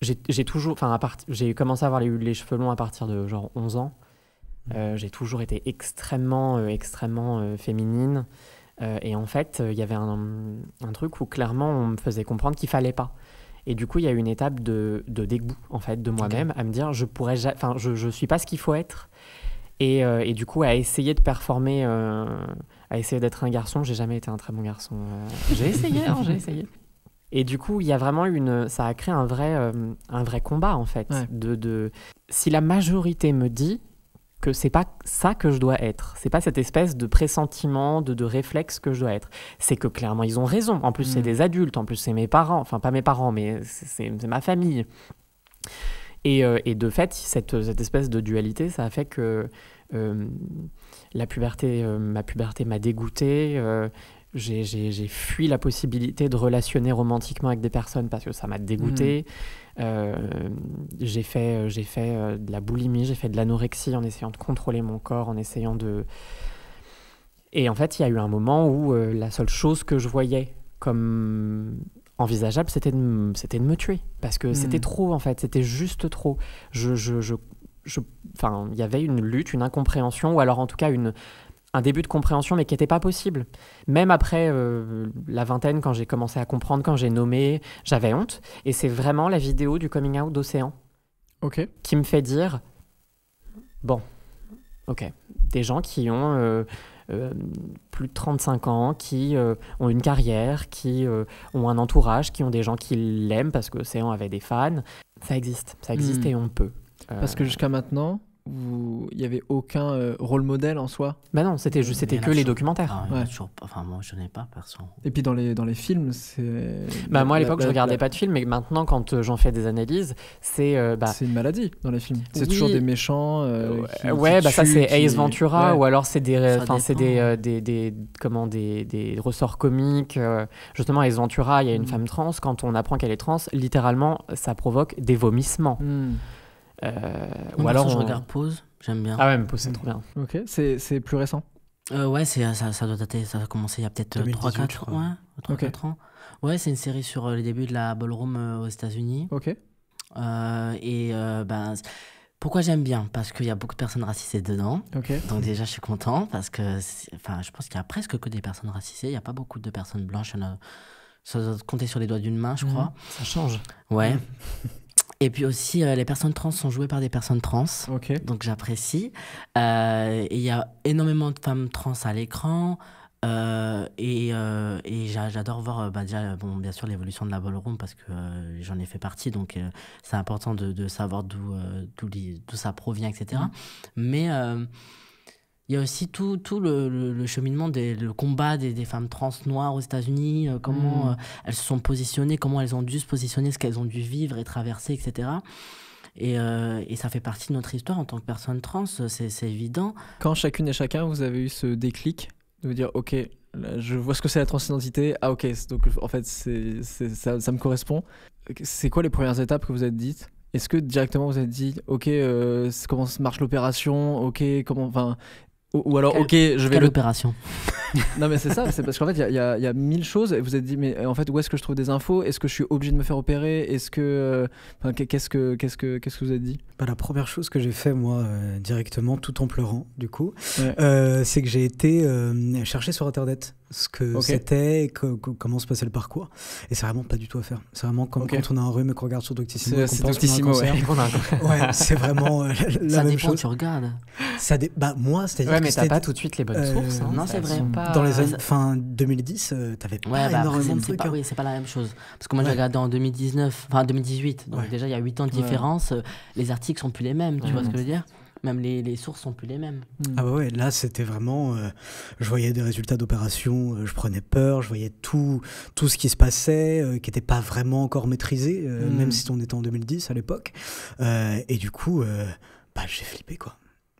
j'ai toujours, enfin, part... j'ai commencé à avoir les, les, cheveux longs à partir de genre 11 ans. Hmm. j'ai toujours été extrêmement, extrêmement féminine. et en fait, il y avait un, un, truc où clairement on me faisait comprendre qu'il fallait pas. Et du coup, il y a eu une étape de, de dégoût en fait de moi-même à me dire je pourrais, enfin, je, je suis pas ce qu'il faut être. Euh, et, du coup, à essayer de performer, euh, à essayer d'être un garçon. J'ai jamais été un très bon garçon. Euh. j'ai essayé, hein, j'ai essayé. Et du coup, il y a vraiment une, ça a créé un vrai, un vrai combat en fait. De, si la majorité me dit que c'est pas ça que je dois être, c'est pas cette espèce de pressentiment, de, de réflexe que je dois être, c'est que clairement ils ont raison. En plus, c'est mm. des adultes, en plus c'est mes parents, enfin pas mes parents, mais c'est ma famille. Euh, et, de fait, cette, cette, espèce de dualité, ça a fait que euh, la puberté, euh, ma puberté m'a dégoûté. j'ai fui la possibilité de relationner romantiquement avec des personnes parce que ça m'a dégoûté. Hmm. j'ai fait, fait de la boulimie, j'ai fait de l'anorexie en essayant de contrôler mon corps, en essayant de, et en fait, il y a eu un moment où la seule chose que je voyais comme envisageable, c'était de, c'était de me tuer. Parce que c'était hmm. trop, en fait. C'était juste trop. Je, je, je, il y avait une lutte, une incompréhension, ou alors en tout cas une, un début de compréhension, mais qui n'était pas possible. Même après euh, la vingtaine, quand j'ai commencé à comprendre, quand j'ai nommé, j'avais honte. Et c'est vraiment la vidéo du coming out d'Océan qui me fait dire, bon, ok, des gens qui ont... Euh, euh, plus de 35 ans, qui euh, ont une carrière, qui euh, ont un entourage, qui ont des gens qui l'aiment parce que Océan avait des fans. Ça existe, ça existe hmm. et on peut. Parce que jusqu'à maintenant, il n'y avait aucun euh, rôle modèle en soi Bah non, c'était c'était que les documentaires. Ah, enfin, moi, je n'ai pas, personne Et puis dans les, dans les films, c'est. Bah, moi, à l'époque, je regardais pas de films, mais maintenant, quand euh, j'en fais des analyses, c'est. Euh, bah c'est une maladie dans les films. C'est toujours des méchants. ouais, bah ça, c'est Ace Ventura, ou alors c'est des, c'est des, des, des, comment, des, des ressorts comiques. Justement, Ace Ventura, il y a une mm. femme trans. Quand on apprend qu'elle est trans, littéralement, ça provoque des vomissements. Mm. Euh, ou alors. Je regarde Pose, j'aime bien. Ah ouais, mais Pose, c'est trop bien. Ok, c'est plus récent euh, Ouais, ça, ça doit dater, ça a commencé il y a peut-être 3-4 euh, ans. Ouais, c'est une série sur les débuts de la ballroom aux États-Unis. Ok. et ben. Pourquoi j'aime bien Parce qu'il y a beaucoup de personnes racisées dedans. ok Donc déjà, je suis content parce que, enfin, je pense qu'il y a presque que des personnes racisées. Il n'y a pas beaucoup de personnes blanches. Ça doit compter sur les doigts d'une main, je mhm. crois. ça change. Ouais. Et puis aussi, euh, les personnes trans sont jouées par des personnes trans. Donc j'apprécie. Euh, il y a énormément de femmes trans à l'écran. Euh, et, et j'adore voir bah bon, bien sûr l'évolution de la ballroom parce que j'en ai fait partie, donc c'est important de, savoir d'où ça provient, etc. Mm. Mais il y a aussi tout, tout le, cheminement, des, le combat des, des, femmes trans noires aux États-Unis, euh, comment mm. euh, elles se sont positionnées, comment elles ont dû se positionner, ce qu'elles ont dû vivre et traverser, etc. Et, euh, et, ça fait partie de notre histoire en tant que personne trans, c'est évident. Quand chacune et chacun, vous avez eu ce déclic de vous dire, OK, je vois ce que c'est la transidentité, ah OK, donc en fait, c'est ça, ça me correspond. C'est quoi les premières étapes que vous êtes dites est-ce que directement vous êtes dit, ok, comment comment marche l'opération, ok, comment, ou, alors, quelle, ok, je vais. Quelle opération Non, mais c'est ça, c'est parce qu'en fait, il y, a mille choses et vous êtes dit, mais euh, en fait, où est-ce que je trouve des infos Est-ce que je suis obligé de me faire opérer Est-ce que. Euh, qu'est-ce que, qu'est-ce que, qu'est-ce que vous avez dit bah, La première chose que j'ai fait, moi, euh, directement, tout en pleurant, du coup, c'est que j'ai été chercher sur Internet ce que c'était, comment se passait le parcours. Et c'est vraiment pas du tout à faire. C'est vraiment comme quand on a un rhume et qu'on regarde sur Doctissimo. C'est c'est vraiment la, ça dépend, chose. tu regardes. Ça bah, moi, c'est-à-dire mais t'as pas tout de suite les bonnes euh, sources. Hein. non, c'est vrai. Dans les années fin 2010, euh, t'avais pas bah, énormément hein. Oui, c'est pas la même chose. Parce que moi, j'ai regardé en 2019, enfin 2018. Donc déjà, il y a 8 ans de différence. Euh, les articles sont plus les mêmes. Tu vois ce que je veux dire même les, les, sources sont plus les mêmes. Mm. Ah bah ouais, là c'était vraiment, je voyais des résultats d'opérations, je prenais peur, je voyais tout, tout ce qui se passait, qui n'était pas vraiment encore maîtrisé, mm. même si on était en 2010 à l'époque. et du coup, bah, j'ai flippé quoi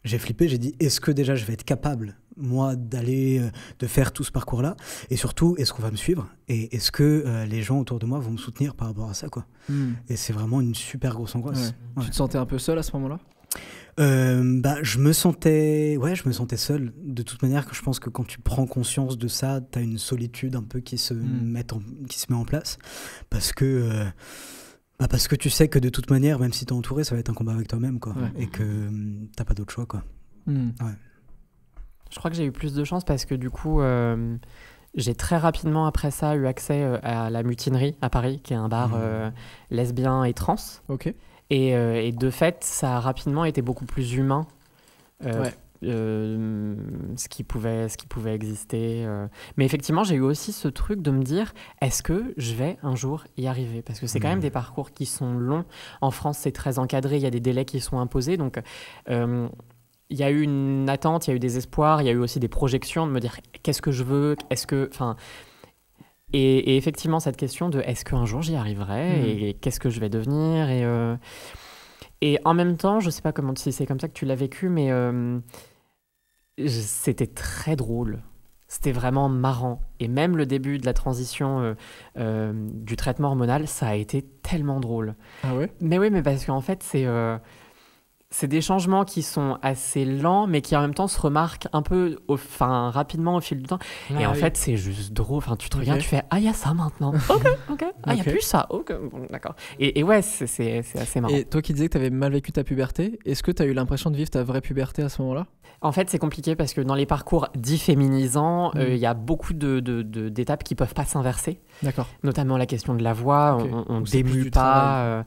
j'ai flippé, j'ai dit est-ce que déjà je vais être capable moi d'aller euh, de faire tout ce parcours là et surtout est-ce qu'on va me suivre et est-ce que euh, les gens autour de moi vont me soutenir par rapport à ça quoi hmm. et c'est vraiment une super grosse angoisse tu te sentais un peu seul à ce moment là euh, bah, je me sentais ouais je me sentais seul de toute manière je pense que quand tu prends conscience de ça tu as une solitude un peu qui se, hmm. met qui se met en place parce que bah parce que tu sais que de toute manière, même si t'es entouré, ça va être un combat avec toi-même, quoi. Et que mm, t'as pas d'autre choix, quoi. Hmm. Ouais. Je crois que j'ai eu plus de chance parce que du coup, euh, j'ai très rapidement après ça eu accès euh, à la mutinerie à Paris, qui est un bar hmm. euh, lesbien et trans. Ok. Et, et, de fait, ça a rapidement été beaucoup plus humain. Ouais. Euh, ce, qui pouvait, ce qui pouvait exister. Euh. Mais effectivement, j'ai eu aussi ce truc de me dire, est-ce que je vais un jour y arriver Parce que c'est quand même hmm. des parcours qui sont longs. En France, c'est très encadré, il y a des délais qui sont imposés. Donc, euh, il y a eu une attente, il y a eu des espoirs, il y a eu aussi des projections de me dire, qu'est-ce que je veux Est-ce que... Enfin, et, effectivement, cette question de, est-ce qu'un jour j'y arriverai hmm. Et, qu'est-ce que je vais devenir Et... Et en même temps, je sais pas comment si c'est comme ça que tu l'as vécu, mais c'était très drôle. C'était vraiment marrant. Et même le début de la transition euh, euh, du traitement hormonal, ça a été tellement drôle. Ah ouais Mais oui, mais parce qu'en fait, c'est euh, c'est des changements qui sont assez lents, mais qui en même temps se remarquent un peu enfin rapidement au fil du temps. et en fait, c'est juste drôle. Enfin, tu te okay. regardes, tu fais Ah, il y a ça maintenant. ok, ok. Ah, il n'y a plus ça. Ok, bon, d'accord. Et, ouais, c'est assez marrant. Et toi qui disais que tu avais mal vécu ta puberté, est-ce que tu as eu l'impression de vivre ta vraie puberté à ce moment-là En fait, c'est compliqué parce que dans les parcours dits féminisants, mm. euh, il y a beaucoup d'étapes de, de, qui peuvent pas s'inverser. D'accord. Notamment la question de la voix, on ne démue pas.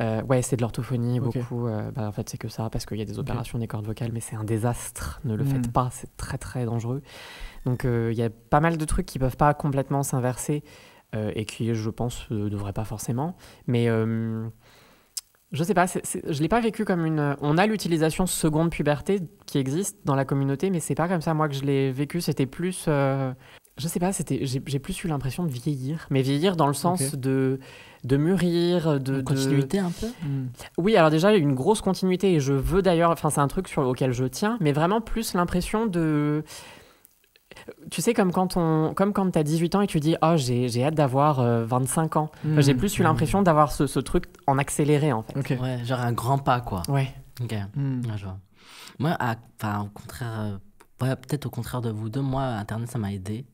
Euh, ouais, c'est de l'orthophonie beaucoup. Euh, bah, en fait, c'est que ça, parce qu'il y a des opérations des cordes vocales, mais c'est un désastre. Ne le faites hmm. pas, c'est très très dangereux. Donc, euh, il y a pas mal de trucs qui peuvent pas complètement s'inverser et qui, je pense, ne devraient pas forcément. Mais je sais pas, je l'ai pas vécu comme une. On a l'utilisation seconde puberté qui existe dans la communauté, mais c'est pas comme ça moi que je l'ai vécu. C'était plus je sais pas, c'était, j'ai, plus eu l'impression de vieillir, mais vieillir dans le sens de, de mûrir, de. continuité un peu hmm. Oui, alors déjà, une grosse continuité, et je veux d'ailleurs, enfin, c'est un truc sur, auquel je tiens, mais vraiment plus l'impression de. Tu sais, comme quand, on, comme quand t'as 18 ans et tu dis Oh, j'ai, hâte d'avoir 25 euh, ans. J'ai hmm. plus eu l'impression hmm. d'avoir ce, ce, truc en accéléré, en fait. Ouais, genre un grand pas, quoi. Ouais. Moi, enfin au contraire, euh, peut-être au contraire de vous deux, moi, Internet, ça m'a aidé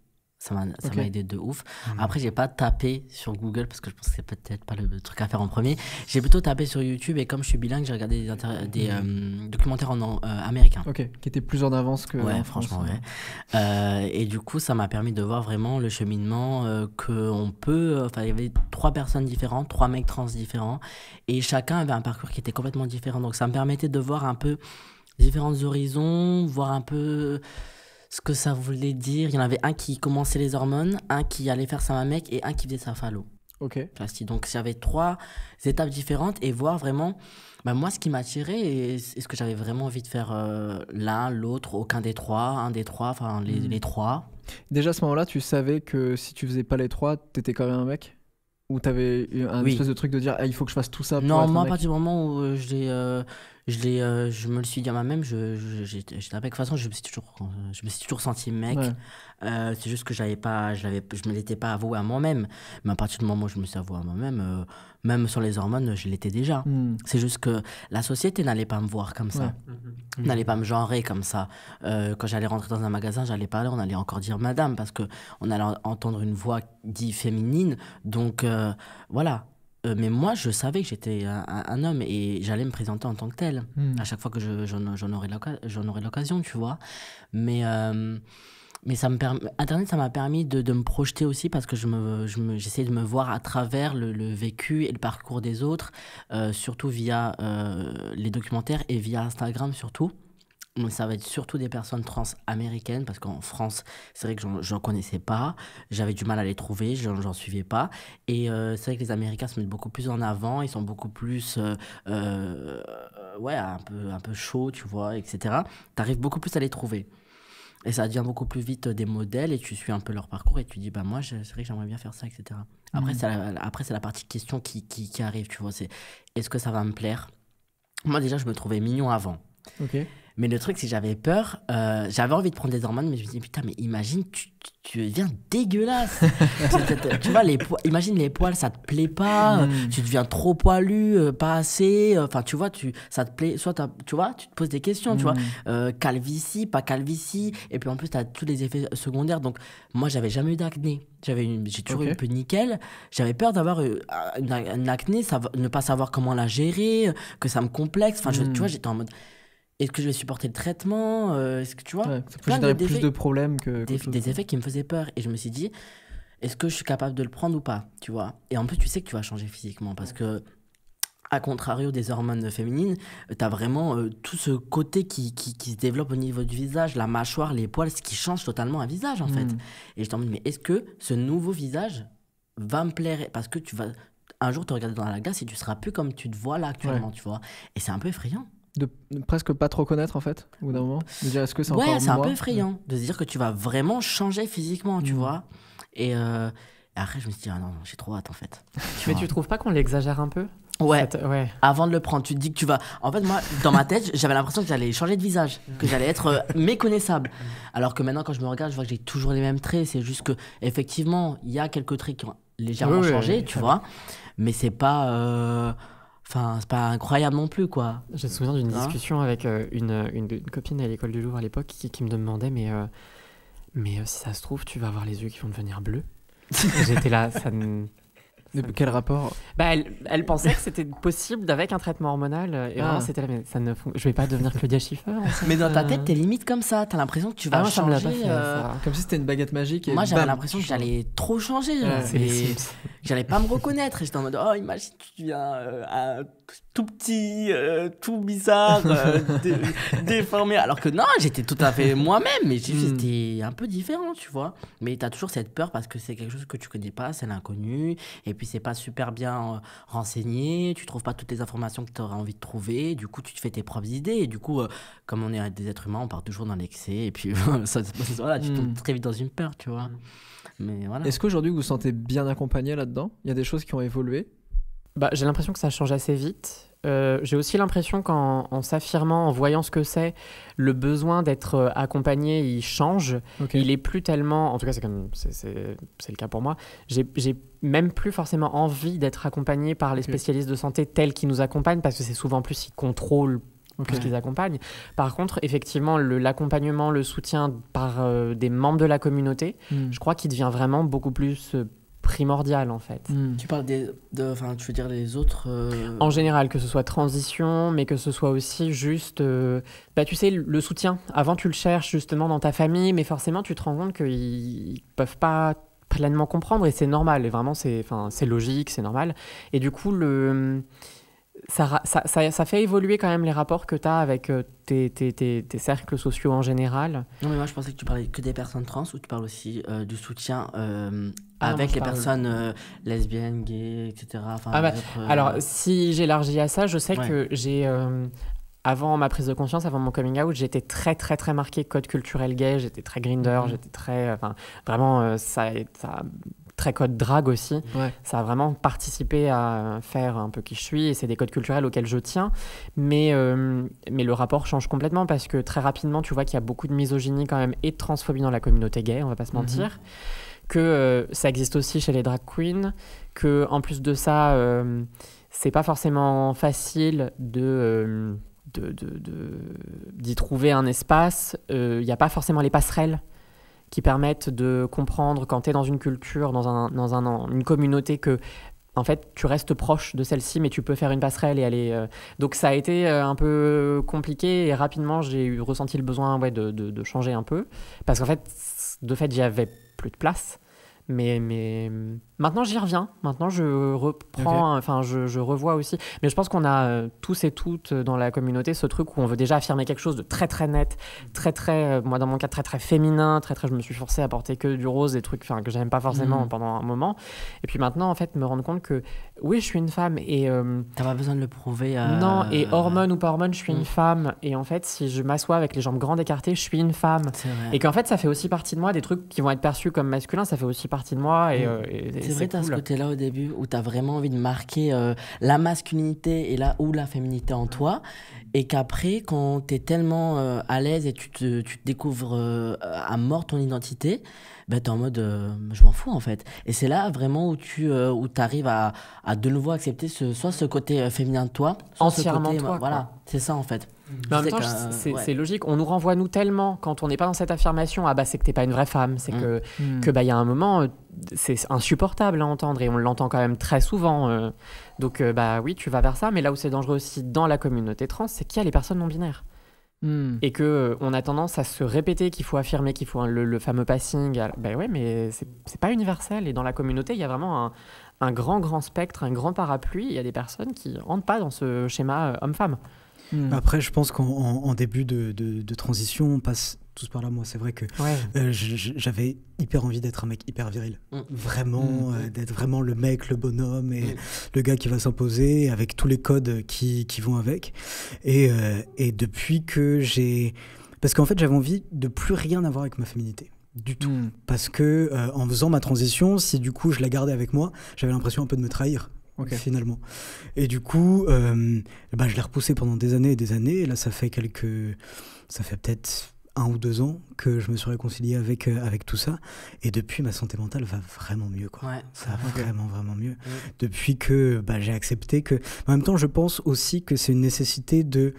ça m'a aidé de ouf. Après, mhm. Après, j'ai pas tapé sur Google parce que je pense que peut-être pas le truc à faire en premier. J'ai plutôt tapé sur YouTube et comme je suis bilingue, j'ai regardé des, des mhm. euh, documentaires en, euh, américain Ok, qui étaient plus en avance que. Ouais, franchement, ouais. Euh, et du coup, ça m'a permis de voir vraiment le cheminement que qu'on peut. Enfin, il y avait trois personnes différentes, trois mecs trans différents et chacun avait un parcours qui était complètement différent. Donc, ça me permettait de voir un peu différents horizons, voir un peu ce que ça voulait dire. Il y en avait un qui commençait les hormones, un qui allait faire sa mamec et un qui faisait sa phallo. Ok. Donc avait trois étapes différentes et voir vraiment bah, moi ce qui m'attirait et, ce que j'avais vraiment envie de faire euh, l'un, l'autre, aucun des trois, un des trois, enfin les, hmm. les trois. Déjà à ce moment-là, tu savais que si tu faisais pas les trois, t'étais quand même un mec où t'avais un espèce de truc de dire ah, il faut que je fasse tout ça pour non moi à partir du moment où euh, je l'ai euh, je euh, je me le suis dit à moi-même je j'étais un de toute façon je me suis toujours je me suis toujours senti mec euh, c'est juste que j'avais pas, je ne me l'étais pas avoué à moi-même. Mais à partir du moment où je me suis avoué à moi-même, euh, même sur les hormones, je l'étais déjà. Hmm. C'est juste que la société n'allait pas me voir comme ça, mhm. n'allait pas me genrer comme ça. Euh, quand j'allais rentrer dans un magasin, j'allais aller on allait encore dire madame, parce qu'on allait entendre une voix dit féminine. Donc voilà, mais moi, je savais que j'étais un, homme et j'allais me présenter en tant que tel hmm. à chaque fois que j'en aurais l'occasion, tu vois. Mais mais ça me internet ça m'a permis de, de, me projeter aussi parce que je me j'essaie de me voir à travers le, le, vécu et le parcours des autres euh, surtout via euh, les documentaires et via Instagram surtout mais ça va être surtout des personnes trans américaines parce qu'en France c'est vrai que j'en connaissais pas j'avais du mal à les trouver j'en suivais pas et euh, c'est vrai que les américains se mettent beaucoup plus en avant ils sont beaucoup plus ouais un peu un peu chaud tu vois etc t'arrives beaucoup plus à les trouver et ça devient beaucoup plus vite euh, des modèles et tu suis un peu leur parcours et tu dis, bah moi, c'est vrai que j'aimerais bien faire ça, etc. Après, mm. c'est la, après, c'est la partie question qui, qui, qui arrive, tu vois. C'est est-ce que ça va me plaire Moi, déjà, je me trouvais mignon avant. Ok. Mais le truc, c'est que j'avais peur. Euh, j'avais envie de prendre des hormones, mais je me disais, putain, mais imagine, tu, tu deviens dégueulasse. Euh, tu vois, les poils, imagine les poils, ça te plaît pas, hmm. tu deviens trop poilu, euh, pas assez. Enfin, tu vois, tu, ça te plaît. Soit, tu vois, tu te poses des questions, tu vois. Hmm. calvitie, pas calvitie. Et puis en plus, tu as tous les effets secondaires. Donc, moi, j'avais jamais eu d'acné. J'avais j'ai toujours eu un peu nickel. J'avais peur d'avoir une, acné, ça, ne pas savoir comment la gérer, que ça me complexe. Enfin, tu hmm. vois, j'étais en mode est-ce que je vais supporter le traitement euh, Est-ce que tu vois Ça plus de problèmes que. Des, effets qui me faisaient peur. Et je me suis dit, est-ce que je suis capable de le prendre ou pas Tu vois Et en plus, tu sais que tu vas changer physiquement parce que. À contrario des hormones féminines, euh, tu as vraiment euh, tout ce côté qui, qui, qui, se développe au niveau du visage, la mâchoire, les poils, ce qui change totalement un visage en fait. Hmm. Et je t'en dis, mais est-ce que ce nouveau visage va me plaire Parce que tu vas un jour te regarder dans la glace et tu seras plus comme tu te vois là actuellement, tu vois. Et c'est un peu effrayant de presque pas trop connaître en fait au bout d'un moment de ce que c'est ouais, c'est un peu effrayant de se dire que tu vas vraiment changer physiquement tu mm. vois et, euh, après je me suis dit ah non, j'ai trop hâte en fait mais tu trouves pas qu'on l'exagère un peu ouais. ouais. avant de le prendre tu te dis que tu vas en fait moi dans ma tête j'avais l'impression que j'allais changer de visage mm. que j'allais être euh, méconnaissable mm. alors que maintenant quand je me regarde je vois que j'ai toujours les mêmes traits c'est juste que effectivement il y a quelques traits qui ont légèrement changé tu vois mais c'est pas euh, Enfin, c'est pas incroyable non plus, quoi. Je me souviens d'une hein discussion avec euh, une, copine à l'école du Louvre à l'époque qui, me demandait Mais, euh, mais euh, si ça se trouve, tu vas avoir les yeux qui vont devenir bleus J'étais là, ça quel rapport bah, elle, pensait que c'était possible avec un traitement hormonal. Euh, et ah. c'était ça ne, je vais pas devenir Claudia Schiffer. Hein, mais dans ta tête, euh. t'es limite comme ça. tu as l'impression que tu vas ah, changer. Euh. Comme si c'était une baguette magique. moi, j'avais l'impression que j'allais trop changer. j'allais pas me reconnaître. Et j'étais en mode, oh, imagine, tu deviens tout petit, tout bizarre, déformé. Alors que non, j'étais tout à fait moi-même. Mais hmm. j'étais un peu différent, tu vois. Mais as toujours cette peur parce que c'est quelque chose que tu connais pas, c'est l'inconnu. Et puis, c'est pas super bien euh, renseigné, tu trouves pas toutes les informations que tu aurais envie de trouver, du coup tu te fais tes propres idées, et du coup, euh, comme on est des êtres humains, on part toujours dans l'excès, et puis voilà, tu hmm. tombes très vite dans une peur, tu vois. Hmm. Mais voilà. Est-ce qu'aujourd'hui vous vous sentez bien accompagné là-dedans Il y a des choses qui ont évolué bah, J'ai l'impression que ça change assez vite. Euh, j'ai aussi l'impression qu'en s'affirmant, en voyant ce que c'est, le besoin d'être euh, accompagné, il change. Il est plus tellement, en tout cas c'est le cas pour moi, j'ai même plus forcément envie d'être accompagné par les spécialistes de santé tels qu'ils nous accompagnent, parce que c'est souvent plus ils contrôlent ce qu'ils accompagnent. Par contre, effectivement, l'accompagnement, le, soutien par euh, des membres de la communauté, hmm. je crois qu'il devient vraiment beaucoup plus primordial en fait. Hmm. Tu parles des, enfin, tu veux dire les autres. Euh, en général, que ce soit transition, mais que ce soit aussi juste, euh, bah tu sais, le soutien. Avant, tu le cherches justement dans ta famille, mais forcément, tu te rends compte qu'ils peuvent pas pleinement comprendre et c'est normal. Et vraiment, c'est, enfin, c'est logique, c'est normal. Et du coup, le ça, ça, ça, fait évoluer quand même les rapports que tu as avec euh, tes, tes, tes, tes, cercles sociaux en général. Non, mais moi je pensais que tu parlais que des personnes trans ou tu parles aussi euh, du soutien euh, ah avec les personnes lesbiennes, gays, etc. Ah bah, alors, si j'élargis à ça, je sais que j'ai. avant ma prise de conscience, avant mon coming out, j'étais très, très, très marqué code culturel gay, j'étais très grinder, mm-hmm. j'étais très. Enfin, vraiment, ça. ça très code drag aussi. Ça a vraiment participé à faire un peu qui je suis et c'est des codes culturels auxquels je tiens. Mais, euh, mais le rapport change complètement parce que très rapidement, tu vois qu'il y a beaucoup de misogynie quand même et de transphobie dans la communauté gay, on va pas se mhm. mentir. Que euh, ça existe aussi chez les drag queens, que en plus de ça, euh, c'est pas forcément facile de. d'y de, de, trouver un espace, il n'y a pas forcément les passerelles qui permettent de comprendre quand tu es dans une culture, dans, un, dans une communauté, que en fait, tu restes proche de celle-ci, mais tu peux faire une passerelle et aller. Euh. Donc, ça a été euh, un peu compliqué et rapidement, j'ai ressenti le besoin de, de, changer un peu. Parce qu'en fait, de fait, j'avais plus de place. Mais, mm, maintenant, j'y reviens. Maintenant, je reprends, enfin, je, revois aussi. Mais je pense qu'on a euh, tous et toutes euh, dans la communauté ce truc où on veut déjà affirmer quelque chose de très, très net, très, très, euh, moi, dans mon cas, très, très féminin, très, très, je me suis forcé à porter que du rose, des trucs que j'aime pas forcément mm. pendant un moment. Et puis maintenant, en fait, me rendre compte que oui, je suis une femme. Et, euh, T'as pas besoin de le prouver. Euh, non, et euh, hormone ou pas hormone, je suis une mm. femme. Et en fait, si je m'assois avec les jambes grandes écartées, je suis une femme. Et qu'en fait, ça fait aussi partie de moi. Des trucs qui vont être perçus comme masculins, ça fait aussi partie de moi. Et, mm. c'est vrai, t'as ce côté-là au début où t'as vraiment envie de marquer la masculinité et là où la féminité en toi. Et qu'après, quand t'es tellement à l'aise et tu te, tu te découvres à mort ton identité, bah, en mode euh, je m'en fous en fait. Et c'est là vraiment où tu euh, où arrives à, à, de nouveau accepter ce, soit ce côté euh, féminin de toi, soit entièrement côté, toi. Voilà, c'est ça en fait. Mais en même temps, c'est logique. On nous renvoie, nous, tellement, quand on n'est pas dans cette affirmation, ah bah c'est que t'es pas une vraie femme, c'est mm. que, mm. que bah il y a un moment, c'est insupportable à entendre et on l'entend quand même très souvent. donc, bah oui, tu vas vers ça, mais là où c'est dangereux aussi dans la communauté trans, c'est qu'il y a les personnes non binaires. Hmm. Et que euh, on a tendance à se répéter qu'il faut affirmer qu'il faut le, fameux passing. Ben oui, mais c'est pas universel. Et dans la communauté, il y a vraiment un, grand, grand spectre, un grand parapluie. Il y a des personnes qui rentrent pas dans ce schéma euh, homme-femme. Hmm. Après, je pense qu'en début de, de, transition, on passe tous par là, moi, c'est vrai que euh, j'avais hyper envie d'être un mec hyper viril. Mm. Vraiment, mm. Euh, d'être vraiment le mec, le bonhomme et mm. le gars qui va s'imposer avec tous les codes qui, qui vont avec. Et, euh, et depuis que j'ai. Parce qu'en fait, j'avais envie de plus rien avoir avec ma féminité du tout. Parce que en faisant ma transition, si du coup je la gardais avec moi, j'avais l'impression un peu de me trahir. Finalement. Et du coup, bah, je l'ai repoussé pendant des années et des années. Et là, ça fait quelques. Ça fait peut-être un ou deux ans que je me suis réconcilié avec, euh, avec tout ça. Et depuis, ma santé mentale va vraiment mieux. Quoi. ça va vraiment, vraiment mieux. Mm. Depuis que bah, j'ai accepté que... En même temps, je pense aussi que c'est une nécessité de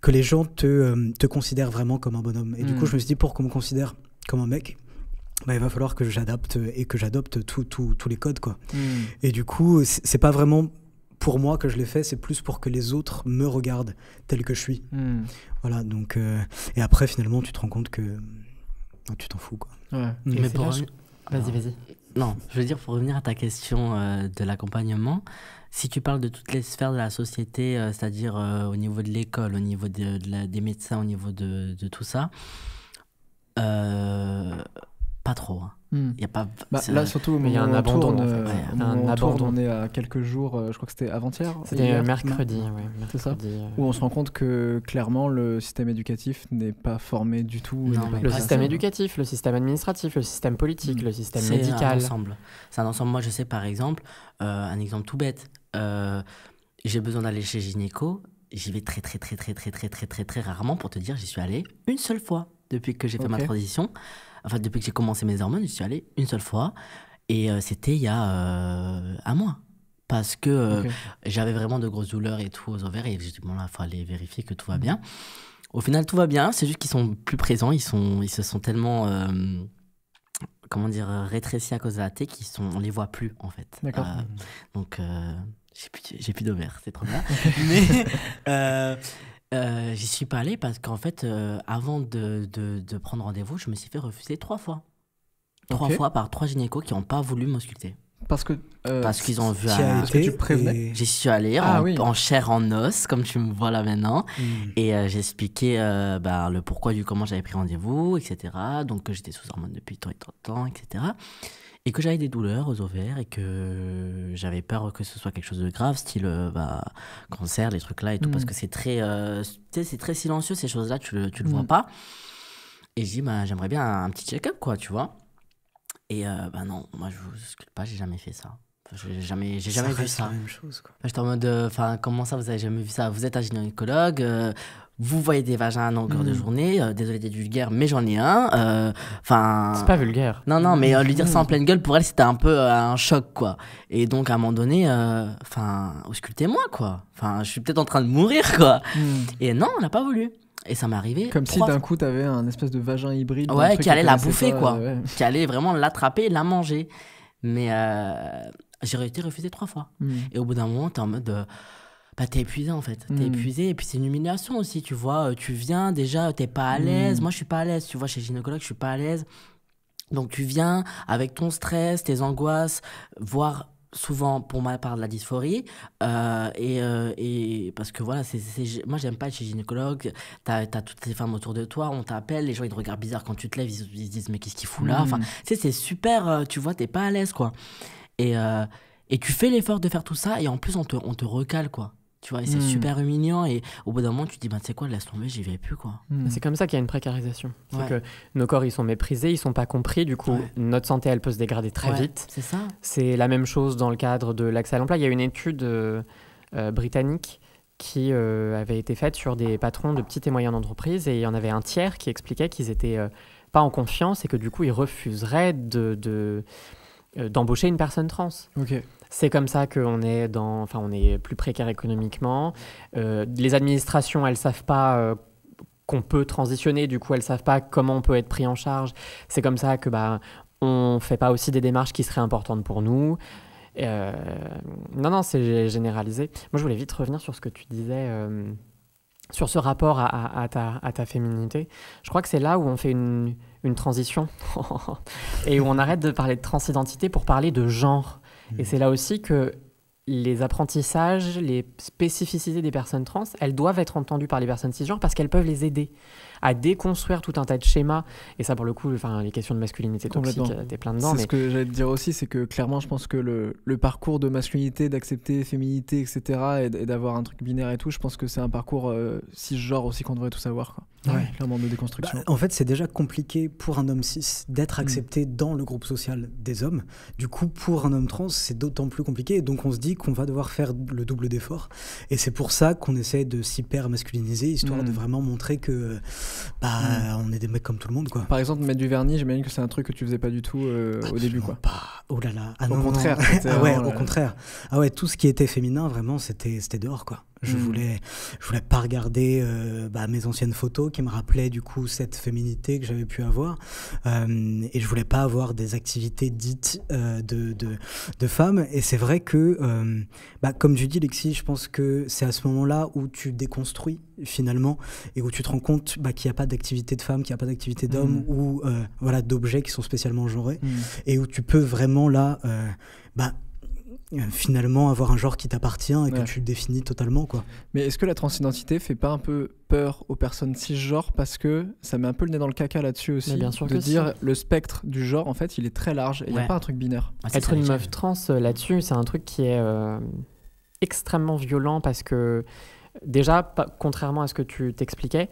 que les gens te, euh, te considèrent vraiment comme un bonhomme. Et du coup, mm. je me suis dit, pour qu'on me considère comme un mec, bah, il va falloir que j'adapte et que j'adopte tous les codes. Quoi. Mm. Et du coup, c'est pas vraiment pour moi que je l'ai fait, c'est plus pour que les autres me regardent tel que je suis. Hmm. Voilà, donc. Euh, et après, finalement, tu te rends compte que. Ah, tu t'en fous, quoi. Ouais. Mais pour. Vas-y, vas-y. Non, je veux dire, pour revenir à ta question euh, de l'accompagnement, si tu parles de toutes les sphères de la société, euh, c'est-à-dire au niveau de l'école, au niveau de, la, des médecins, au niveau de, de tout ça, trop. Il hein. hmm. a pas. Bah, là, surtout, il y a un abandon. Euh, on, on est à quelques jours, euh, je crois que c'était avant-hier. C'était mercredi, C'est ça euh, Où on se rend compte que clairement, le système éducatif n'est pas formé du tout. le système éducatif, le système administratif, le système politique, hmm. le système médical. C'est un ensemble. C'est un ensemble. Moi, je sais par exemple, un exemple tout bête. J'ai besoin d'aller chez Gynéco. J'y vais très, très, très, très, très, très, très, très, très rarement pour te dire, j'y suis allé une seule fois depuis que j'ai fait ma transition enfin depuis que j'ai commencé mes hormones, je suis allé une seule fois et euh, c'était il y a euh, un mois. Parce que euh, j'avais vraiment de grosses douleurs et tout aux ovaires et j'ai dit bon là, il faut aller vérifier que tout va mhm. bien. Au final, tout va bien, c'est juste qu'ils sont plus présents, ils, sont, ils se sont tellement comment dire, rétrécis à cause de la thé qui sont, on les voit plus en fait. D'accord. Mhm. donc je j'ai plus, plus d'ovaires, c'est trop bien. mais euh, j'y suis pas allé parce qu'en fait, euh, avant de, prendre rendez-vous, je me suis fait refuser trois fois. Trois fois par trois gynécos qui n'ont pas voulu m'ausculter. Parce que. Euh, parce qu'ils ont vu à tu prévenais. J'y suis allée ah en, chair, en os, comme tu me vois là maintenant. Hmm. Et j'expliquais j'ai expliqué ben, le pourquoi du comment j'avais pris rendez-vous, etc. Donc que j'étais sous hormones depuis tant et tant de temps, etc et que j'avais des douleurs aux ovaires et que j'avais peur que ce soit quelque chose de grave, style euh, bah, cancer, les trucs là et tout, parce mm. que c'est très, euh, c'est très silencieux ces choses-là, tu le, tu le vois mm. pas. Et j'ai dis, bah, j'aimerais bien un, petit check-up, quoi, tu vois. Et euh, bah non, moi je vous excuse pas, j'ai jamais fait ça. j'ai jamais, j'ai jamais vu ça. la même chose, quoi. J'étais en mode, enfin, comment ça, vous avez jamais vu ça Vous êtes un gynécologue vous voyez des vagins à longueur mmh. de mm. journée, euh, désolé d'être vulgaire, mais j'en ai un. Euh, enfin. c'est pas vulgaire. Non, non, mais euh, lui dire ça en mm. pleine gueule, pour elle, c'était un peu un choc, quoi. Et donc, à un moment donné, enfin, auscultez-moi, quoi. Enfin, je suis peut-être en train de mourir, quoi. Mm. Et non, on n'a pas voulu. Et ça m'est arrivé. Comme si d'un coup, t'avais un espèce de vagin hybride. Ouais, qui allait la bouffer, quoi. Qui allait vraiment l'attraper et la manger. Mais j'ai été refusé trois fois. Et au bout d'un moment, t'es en mode t'es épuisé en fait. T'es hmm. épuisé et puis c'est une humiliation aussi, tu vois. Euh, tu viens déjà, t'es pas à hmm. l'aise. Moi, je suis pas à l'aise, tu vois, chez gynécologue, je suis pas à l'aise. Donc tu viens avec ton stress, tes angoisses, voire souvent pour ma part de la dysphorie euh, et, euh, et, parce que voilà c'est moi j'aime pas être chez gynécologue t'as as toutes ces femmes autour de toi on t'appelle les gens ils te regardent bizarre quand tu te lèves ils, se disent mais qu'est-ce qu'ils fout là enfin hmm. tu sais c'est super tu vois t'es pas à l'aise quoi et et tu fais l'effort de faire tout ça et en plus on te, on te recale quoi tu vois, et c'est hmm. super humiliant. Et au bout d'un moment, tu te dis, ben, tu sais quoi, la tomber, j'y vais plus, quoi. Hmm. Bah, c'est comme ça qu'il y a une précarisation. C'est que nos corps, ils sont méprisés, ils sont pas compris. Du coup, notre santé, elle peut se dégrader très vite. C'est ça. C'est la même chose dans le cadre de l'accès à l'emploi. Il y a une étude euh, euh, britannique qui euh, avait été faite sur des patrons de petites et moyennes entreprises. Et il y en avait un tiers qui expliquait qu'ils étaient pas en confiance et que du coup, ils refuseraient de... de euh, d'embaucher une personne trans. C'est comme ça qu'on est dans, enfin, on est plus précaire économiquement. Euh, les administrations, elles savent pas euh, qu'on peut transitionner, du coup, elles savent pas comment on peut être pris en charge. C'est comme ça que bah, on fait pas aussi des démarches qui seraient importantes pour nous. non, non, c'est généralisé. Moi, je voulais vite revenir sur ce que tu disais. sur ce rapport à ta féminité, je crois que c'est là où on fait une, une transition et où on arrête de parler de transidentité pour parler de genre. Et mm. c'est là aussi que les apprentissages, les spécificités des personnes trans, elles doivent être entendues par les personnes cisgenres parce qu'elles peuvent les aider à déconstruire tout un tas de schémas. Et ça, pour le coup, enfin, les questions de masculinité toxique, euh, t'es plein dedans. C'est ce que j'allais te dire aussi, c'est que clairement, je pense que le, parcours de masculinité, d'accepter féminité, etc., et, d'avoir un truc binaire et tout, je pense que c'est un parcours euh, cisgenre aussi qu'on devrait tout savoir. Quoi. Bah, en fait, c'est déjà compliqué pour un homme cis d'être mm. accepté dans le groupe social des hommes. Du coup, pour un homme trans, c'est d'autant plus compliqué. donc, on se dit qu'on va devoir faire le double d'effort. Et c'est pour ça qu'on essaie de s'hyper-masculiniser, histoire de mm. vraiment montrer que bah, mm. on est des mecs comme tout le monde. Quoi. Par exemple, mettre du vernis, j'imagine que c'est un truc que tu faisais pas du tout euh, au début. Quoi. Oh là là. au contraire. ah ouais, tout ce qui était féminin, vraiment, c'était dehors. quoi. Je hmm. voulais, je voulais pas regarder euh, bah, mes anciennes photos qui me rappelaient du coup cette féminité que j'avais pu avoir, euh, et je voulais pas avoir des activités dites euh, de, de, de femmes. Et c'est vrai que, bah, comme tu dis Lexi, je pense que c'est à ce moment-là où tu déconstruis finalement et où tu te rends compte bah, qu'il n'y a pas d'activité de femmes, qu'il n'y a pas d'activité hmm. d'hommes ou voilà d'objets qui sont spécialement genrés, hmm. et où tu peux vraiment là, bah finalement avoir un genre qui t'appartient et que tu définis totalement quoi. Mais est-ce que la transidentité fait pas un peu peur aux personnes cisgenres parce que ça met un peu le nez dans le caca là-dessus aussi bien de dire le spectre du genre en fait il est très large et il n'y a pas un truc binaire. Ah, être une meuf trans euh, là-dessus c'est un truc qui est euh, extrêmement violent parce que déjà contrairement à ce que tu t'expliquais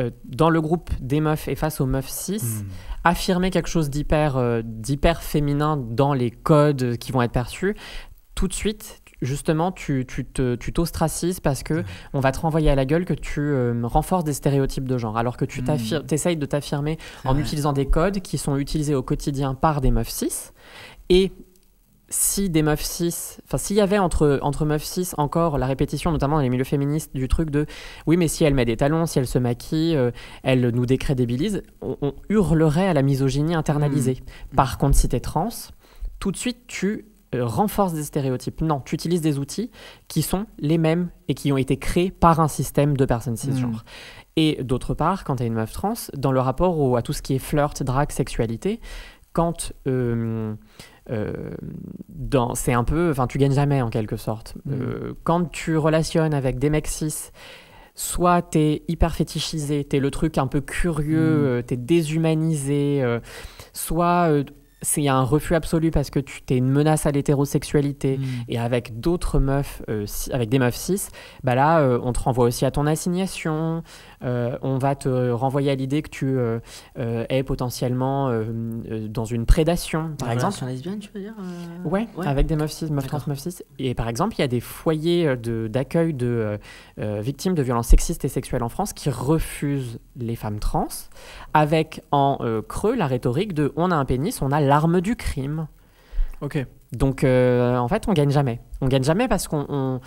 euh, dans le groupe des meufs et face aux meufs cis, hmm. affirmer quelque chose d'hyper féminin dans les codes qui vont être perçus, tout de suite, justement, tu, tu, te, tu t'ostracises parce que on va te renvoyer à la gueule que tu euh, renforces des stéréotypes de genre, alors que tu mmh. t'essayes de t'affirmer en utilisant des codes qui sont utilisés au quotidien par des meufs cis. Et si des meufs 6, enfin s'il y avait entre, entre meufs 6 encore la répétition, notamment dans les milieux féministes, du truc de oui mais si elle met des talons, si elle se maquille, euh, elle nous décrédibilise, on, hurlerait à la misogynie internalisée. Mm. Par contre si t'es trans, tout de suite tu euh, renforce des stéréotypes. Non, tu utilises des outils qui sont les mêmes et qui ont été créés par un système de personnes cisgenres. Hmm. Et d'autre part, quand tu es une meuf trans, dans le rapport à tout ce qui est flirt, drague, sexualité, quand euh, euh, c'est un peu, enfin tu gagnes jamais en quelque sorte. Hmm. quand tu relationnes avec des mecs cis, soit t'es hyper fétichisé, t'es le truc un peu curieux, tu hmm. t'es déshumanisé, soit y a un refus absolu parce que tu t'es une menace à l'hétérosexualité mm. et avec d'autres meufs, euh, avec des meufs cis, bah là, euh, on te renvoie aussi à ton assignation, euh, on va te renvoyer à l'idée que tu es potentiellement dans une prédation, par exemple. Sur lesbienne, tu veux dire ouais, avec des meufs cis, meufs trans, meufs cis. Et par exemple, il y a des foyers d'accueil de, de victimes de violences sexistes et sexuelles en France qui refusent les femmes trans avec en euh, creux la rhétorique de on a un pénis, on a l'arme du crime. Ok. Donc euh, en fait, on gagne jamais. On gagne jamais parce qu'on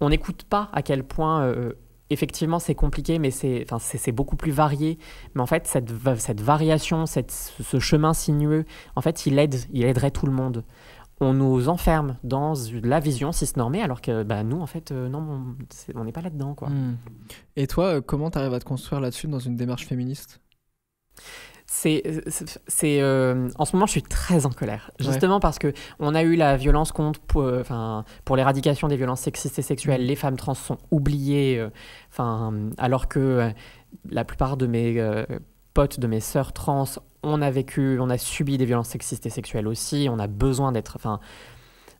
on, n'écoute pas à quel point euh, effectivement c'est compliqué, mais c'est c'est beaucoup plus varié. Mais en fait, cette, cette variation, cette, ce chemin sinueux, en fait, il aide, il aiderait tout le monde. On nous enferme dans la vision cisnormée, alors que bah, nous, en fait, non, on n'est pas là-dedans. quoi. Hmm. Et toi, comment tu arrives à te construire là-dessus dans une démarche féministe euh, c'est c'est euh, en ce moment je suis très en colère justement parce que on a eu la violence contre euh, enfin pour, l'éradication des violences sexistes et sexuelles mmh. les femmes trans sont oubliées enfin alors que la plupart de mes potes de mes sœurs trans on a vécu on a subi des violences sexistes et sexuelles aussi on a besoin d'être enfin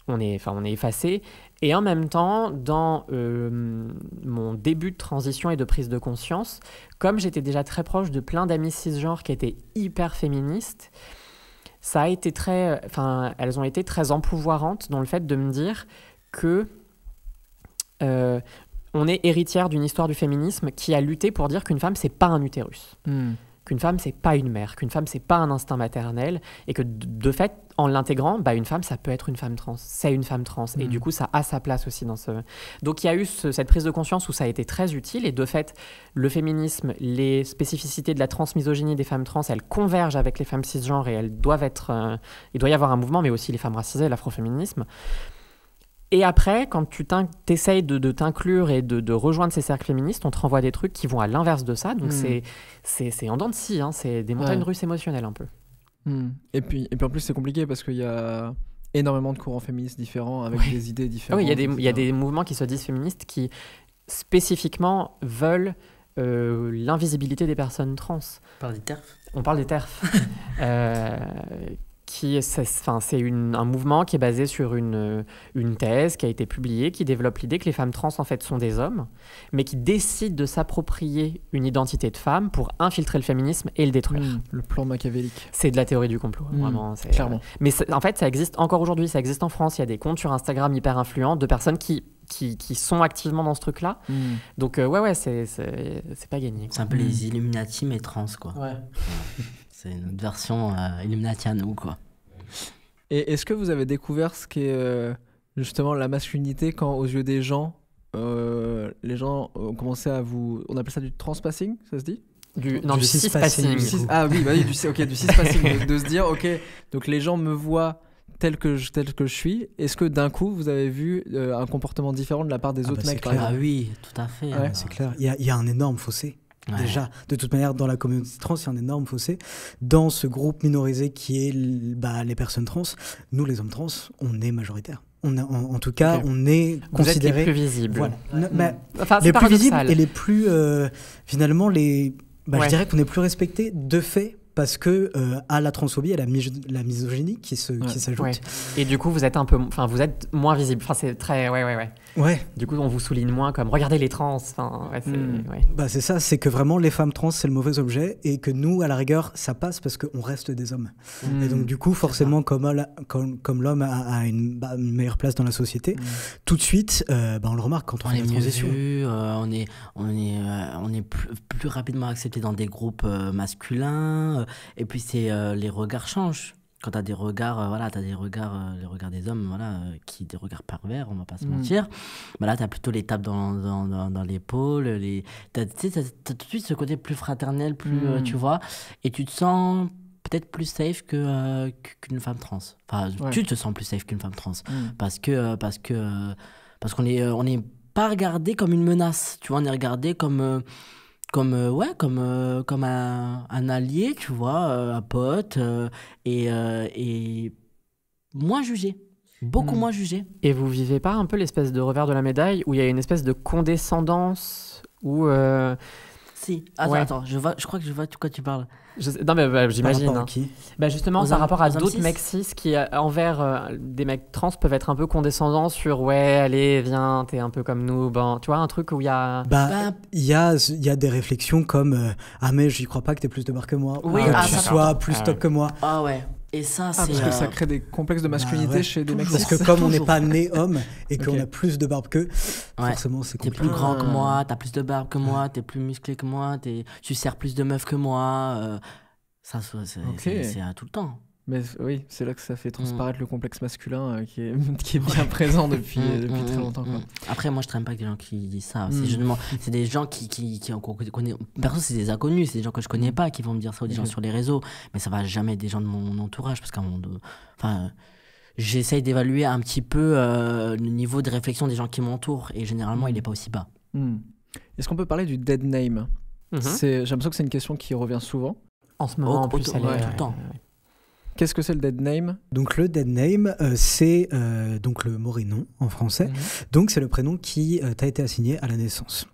on est enfin on est effacé et en même temps, dans euh, mon début de transition et de prise de conscience, comme j'étais déjà très proche de plein d'amis cisgenres qui étaient hyper féministes, ça a été très, euh, enfin, elles ont été très empouvoirantes dans le fait de me dire que euh, on est héritière d'une histoire du féminisme qui a lutté pour dire qu'une femme c'est pas un utérus. Hmm qu'une femme c'est pas une mère, qu'une femme c'est pas un instinct maternel et que de fait en l'intégrant, bah une femme ça peut être une femme trans, c'est une femme trans et du mm. coup ça a sa place aussi dans ce. Donc il y a eu cette prise de conscience où ça a été très utile et de fait le féminisme, les spécificités de la transmisogynie des femmes trans, elles convergent avec les femmes cisgenres et elles doivent être, euh, il doit y avoir un mouvement mais aussi les femmes racisées, l'afroféminisme. Et après, quand tu t'essayes de, t'inclure et de, rejoindre ces cercles féministes, on te renvoie des trucs qui vont à l'inverse de ça. Donc hmm. c'est c'est en dents de scie, hein. c'est des montagnes russes émotionnelles un peu. Hmm. Et, puis, et puis en plus, c'est compliqué parce qu'il y a énormément de courants féministes différents avec des idées différentes. Ah oui, il y, y, a des mouvements qui se disent féministes qui spécifiquement veulent euh, l'invisibilité des personnes trans. On parle des TERF On parle des TERF. Euh, qui c'est un mouvement qui est basé sur une, une thèse qui a été publiée, qui développe l'idée que les femmes trans en fait sont des hommes, mais qui décident de s'approprier une identité de femme pour infiltrer le féminisme et le détruire. Hmm, le plan machiavélique. C'est de la théorie du complot, hmm, vraiment. Clairement. Euh, mais en fait, ça existe encore aujourd'hui, ça existe en France. Il y a des comptes sur Instagram hyper influents de personnes qui qui, qui, sont activement dans ce truc-là. Hmm. Donc, euh, ouais, ouais, c'est pas gagné. C'est un peu les Illuminati, mais trans, quoi. Ouais. C'est autre version euh, Illuminati à nous, quoi. Et est-ce que vous avez découvert ce qu'est est euh, justement la masculinité quand, aux yeux des gens, euh, les gens ont commencé à vous. On appelle ça du transpassing, ça se dit du, non, du, cispassing ah oui, bah du, ok, du De, se dire, ok, donc les gens me voient tel que je, tel que je suis. Est-ce que d'un coup, vous avez vu euh, un comportement différent de la part des ah autres bah, mecs Ah oui, tout à fait. Hein. C'est clair. Il y, il y, a un énorme fossé. Déjà, de toute manière, dans la communauté trans, il y a un énorme fossé. Dans ce groupe minorisé qui est bah, les personnes trans, nous, les hommes trans, on est majoritaire. On a, en, tout cas, on est considéré. Mm. les plus visibles. les plus visibles et les plus. Euh, finalement, les. Bah, je dirais qu'on est plus respectés de fait parce que euh, à la transphobie, y a la misogynie qui se qui s'ajoute. Et du coup, vous êtes un peu, enfin, vous êtes moins visible. Enfin, c'est très, ouais, ouais, ouais. Ouais. Du coup, on vous souligne moins comme regardez les trans. Enfin, hmm. bah, c'est ça, c'est que vraiment les femmes trans c'est le mauvais objet et que nous, à la rigueur, ça passe parce qu'on reste des hommes. Hmm. Et donc du coup, forcément, comme, comme, l'homme a, bah, une, meilleure place dans la société, hmm. tout de suite, euh, bah, on le remarque quand on, est la euh, on est on est on est plus, plus rapidement accepté dans des groupes masculins. Euh, et puis, c'est euh, les regards changent. Quand tu as des regards, euh, voilà, tu as des regards, les regards des hommes, voilà, qui des regards pervers, on va pas se mm. mentir. Bah là, tu as plutôt les tapes dans, dans, dans, l'épaule, les... tu as, tout de suite ce côté plus fraternel, plus, mm. tu vois, et tu te sens peut-être plus safe que qu'une femme trans. Enfin, tu te sens plus safe qu'une femme trans mm. parce que parce que parce qu'on est on n'est pas regardé comme une menace. Tu vois, on est regardé comme comme euh, ouais comme euh, comme un, un, allié tu vois euh, un pote et, moins jugé beaucoup hmm. moins jugé et vous vivez pas un peu l'espèce de revers de la médaille où il y a une espèce de condescendance où si, attends, je, vois, je crois que je vois de quoi tu parles. Non, mais j'imagine. Bah, justement, par rapport à hein. bah, d'autres mecs cis qui, euh, envers euh, des mecs trans, peuvent être un peu condescendants sur ouais, allez, viens, t'es un peu comme nous. Ben, tu vois, un truc où il y a. Bah, il y, a, y a des réflexions comme euh, Ah, mais j'y crois pas que t'es plus de barre que moi. Oui, que ah, tu sois plus ah top que moi. Ah ouais. Et ça, ah, parce que ça crée des complexes de bah masculinité chez des mecs. Parce que comme on n'est pas né homme et qu'on a plus de barbe qu'eux, forcément c'est compliqué. T'es plus grand que moi, euh. t'as plus de barbe que moi, t'es plus musclé que moi, es... tu sers plus de meufs que moi. Euh. Ça, c'est à euh, tout le temps. Mais oui, c'est là que ça fait transparaître mm. le complexe masculin euh, qui, est, bien présent depuis, mm, euh, mm, depuis très longtemps. Après, moi, je traîne pas avec des gens qui disent ça. C'est des gens qui, qui, qui, Perso, c'est des inconnus, c'est des gens que je connais pas qui vont me dire ça ou des gens mm-hmm. sur les réseaux. Mais ça va jamais être des gens de mon entourage parce qu'à Enfin, j'essaye d'évaluer un petit peu euh, le niveau de réflexion des gens qui m'entourent et généralement, il n'est pas aussi bas. Est-ce qu'on peut parler du dead name mm-hmm. J'ai l'impression que c'est une question qui revient souvent. En ce moment, en plus, tout, elle tout le temps. Qu'est-ce que c'est le dead name Donc le dead name, euh, c'est euh, donc le morénon en français. Mhm. Donc c'est le prénom qui euh, t'a été assigné à la naissance.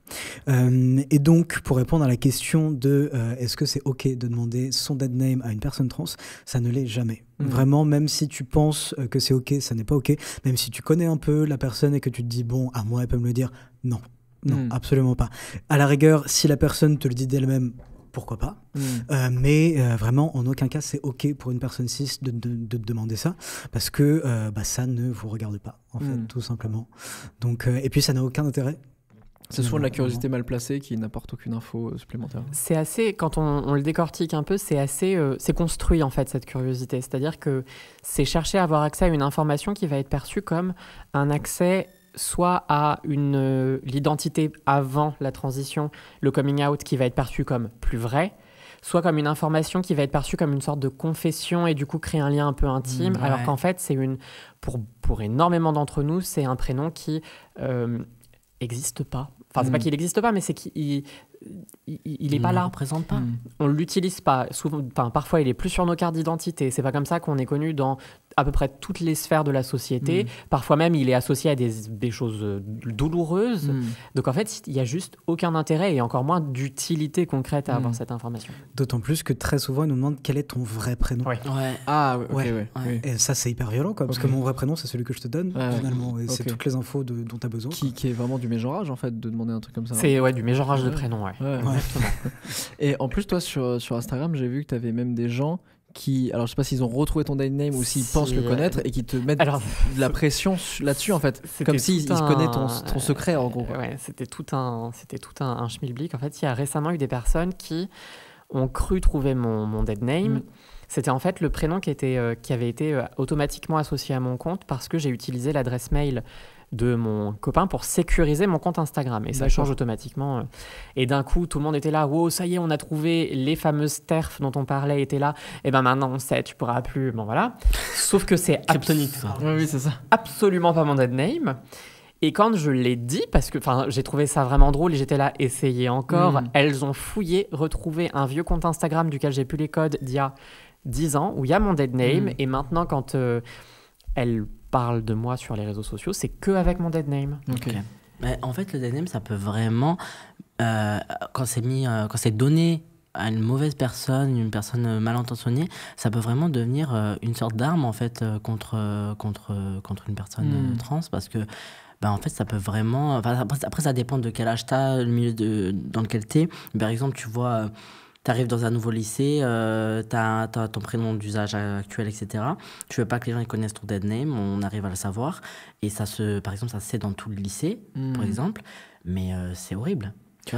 et donc pour répondre à la question de est-ce que c'est ok de demander son dead name à une personne trans, ça ne l'est jamais. Mhm. Vraiment, même si tu penses que c'est ok, ça n'est pas ok. Même si tu connais un peu la personne et que tu te dis bon, à moi elle peut me le dire, non. Non, mhm. absolument pas. À la rigueur, si la personne te le dit d'elle-même, pourquoi pas. Hmm. Euh, mais euh, vraiment, en aucun cas, c'est OK pour une personne cis de, de, demander ça, parce que euh, bah, ça ne vous regarde pas, en fait, hmm. tout simplement. Donc, et puis, ça n'a aucun intérêt. C'est souvent de la curiosité mal placée qui n'apporte aucune info supplémentaire. C'est assez, quand on, le décortique un peu, c'est assez, c'est construit en fait cette curiosité. C'est-à-dire que c'est chercher à avoir accès à une information qui va être perçue comme un accès soit à une euh, l'identité avant la transition, le coming out qui va être perçu comme plus vrai, soit comme une information qui va être perçue comme une sorte de confession et du coup créer un lien un peu intime, mm, alors qu'en fait, c'est une pour, pour énormément d'entre nous, c'est un prénom qui n'existe euh, pas. Enfin, c'est pas mm. qu'il n'existe pas, mais c'est qu'il il n'est pas mm. là. On représente pas. Mm. On l'utilise pas. Souvent, parfois, il est plus sur nos cartes d'identité. C'est pas comme ça qu'on est connu dans à peu près toutes les sphères de la société. Mm. Parfois même, il est associé à des, choses euh, douloureuses. Donc en fait, il n'y a juste aucun intérêt et encore moins d'utilité concrète à avoir cette information. D'autant plus que très souvent, ils nous demandent quel est ton vrai prénom. Ouais. Ah, ouais. Et ça, c'est hyper violent, quoi, parce que mon vrai prénom, c'est celui que je te donne, c'est toutes les infos dont tu as besoin. Qui, est vraiment du mégenrage, en fait, de demander un truc comme ça. C'est hein. ouais, du mégenrage de prénom. Et en plus, toi, sur, sur Instagram, j'ai vu que tu avais même des gens qui, alors je sais pas s'ils ont retrouvé ton dead name ou s'ils pensent le connaître et qui te mettent de la pression là-dessus en fait, comme s'ils connaissent ton, secret en gros. c'était tout un, c'était tout un, un schmilblick. En fait, il y a récemment eu des personnes qui ont cru trouver mon, mon dead name. Mm. C'était en fait le prénom qui, était, euh, qui avait été euh, automatiquement associé à mon compte parce que j'ai utilisé l'adresse mail de mon copain pour sécuriser mon compte Instagram. Et ça change automatiquement. Euh. Et d'un coup, tout le monde était là. Wow, ça y est, on a trouvé les fameuses TERF dont on parlait, étaient là. Et eh ben maintenant, on sait, tu pourras plus. Bon, voilà. Sauf que c'est absolument, absolument pas mon dead name. Et quand je l'ai dit, parce que j'ai trouvé ça vraiment drôle et j'étais là, essayer encore, mm. elles ont fouillé, retrouvé un vieux compte Instagram duquel j'ai pu les codes d'il y a 10 ans, où il y a mon dead name. Mm. Et maintenant, quand euh, elles parle de moi sur les réseaux sociaux, c'est que avec mon dead name. en fait, le dead name, ça peut vraiment, euh, quand c'est mis, euh, quand c'est donné à une mauvaise personne, une personne mal intentionnée, ça peut vraiment devenir euh, une sorte d'arme en fait contre contre contre une personne hmm. trans parce que ben en fait, ça peut vraiment. après, ça dépend de quel âge t'as, le milieu de, dans lequel t'es. Par exemple, tu vois, tu dans un nouveau lycée, euh, t'as tu ton prénom d'usage actuel, etc. Tu veux pas que les gens connaissent ton dead name, on arrive à le savoir. Et ça se, par exemple, ça se sait dans tout le lycée, hmm. par exemple. Mais euh, c'est horrible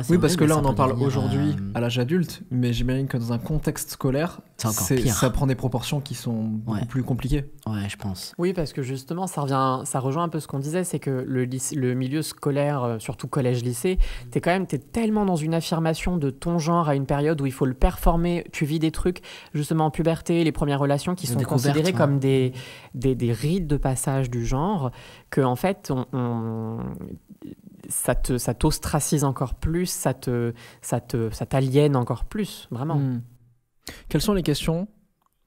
oui, parce que là, on en parle aujourd'hui euh, à l'âge adulte, mais j'imagine que dans un contexte scolaire, ça prend des proportions qui sont beaucoup plus compliquées. Ouais, je pense. Oui, parce que justement, ça, revient, ça rejoint un peu ce qu'on disait, c'est que le, milieu scolaire, euh, surtout collège-lycée, t'es quand même es tellement dans une affirmation de ton genre à une période où il faut le performer, tu vis des trucs, justement en puberté, les premières relations qui sont considérées comme des, des, des, rites de passage du genre, que en fait, on, on ça te ça t'ostracise encore plus, ça te ça te ça t'aliène encore plus, vraiment. Hmm. Quelles sont les questions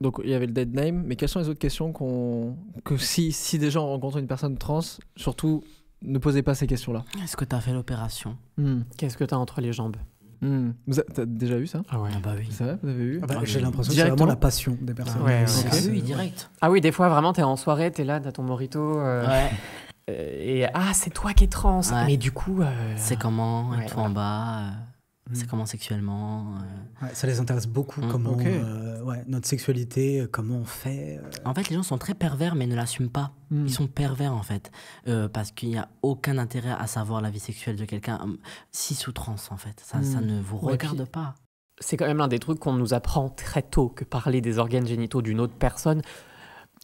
donc il y avait le dead name, mais quelles sont les autres questions qu'on que si si des gens rencontrent une personne trans, surtout ne posez pas ces questions-là. Est-ce que tu as fait l'opération hmm. Qu'est-ce que tu as entre les jambes hmm. Vous T'as déjà eu ça Ah ouais. Ah bah oui. Ça, vous avez eu ah bah, J'ai ah, l'impression que c'est vraiment la passion des personnes. Ah oui, direct. Ah oui, des fois, vraiment, t'es en soirée, t'es là, t'as ton morito. Euh, ouais. Euh, et ah, c'est toi qui es trans. Mais du coup. Euh, c'est comment toi en bas euh, mm. c'est comment sexuellement Ça les intéresse beaucoup, mm. comment notre sexualité, comment on fait. En fait, les gens sont très pervers mais ne l'assument pas. Mm. Ils sont pervers en fait, parce qu'il n'y a aucun intérêt à savoir la vie sexuelle de quelqu'un, hum, si sous trans en fait. Ça, ça ne vous regarde pas. C'est quand même l'un des trucs qu'on nous apprend très tôt, que parler des organes génitaux d'une autre personne,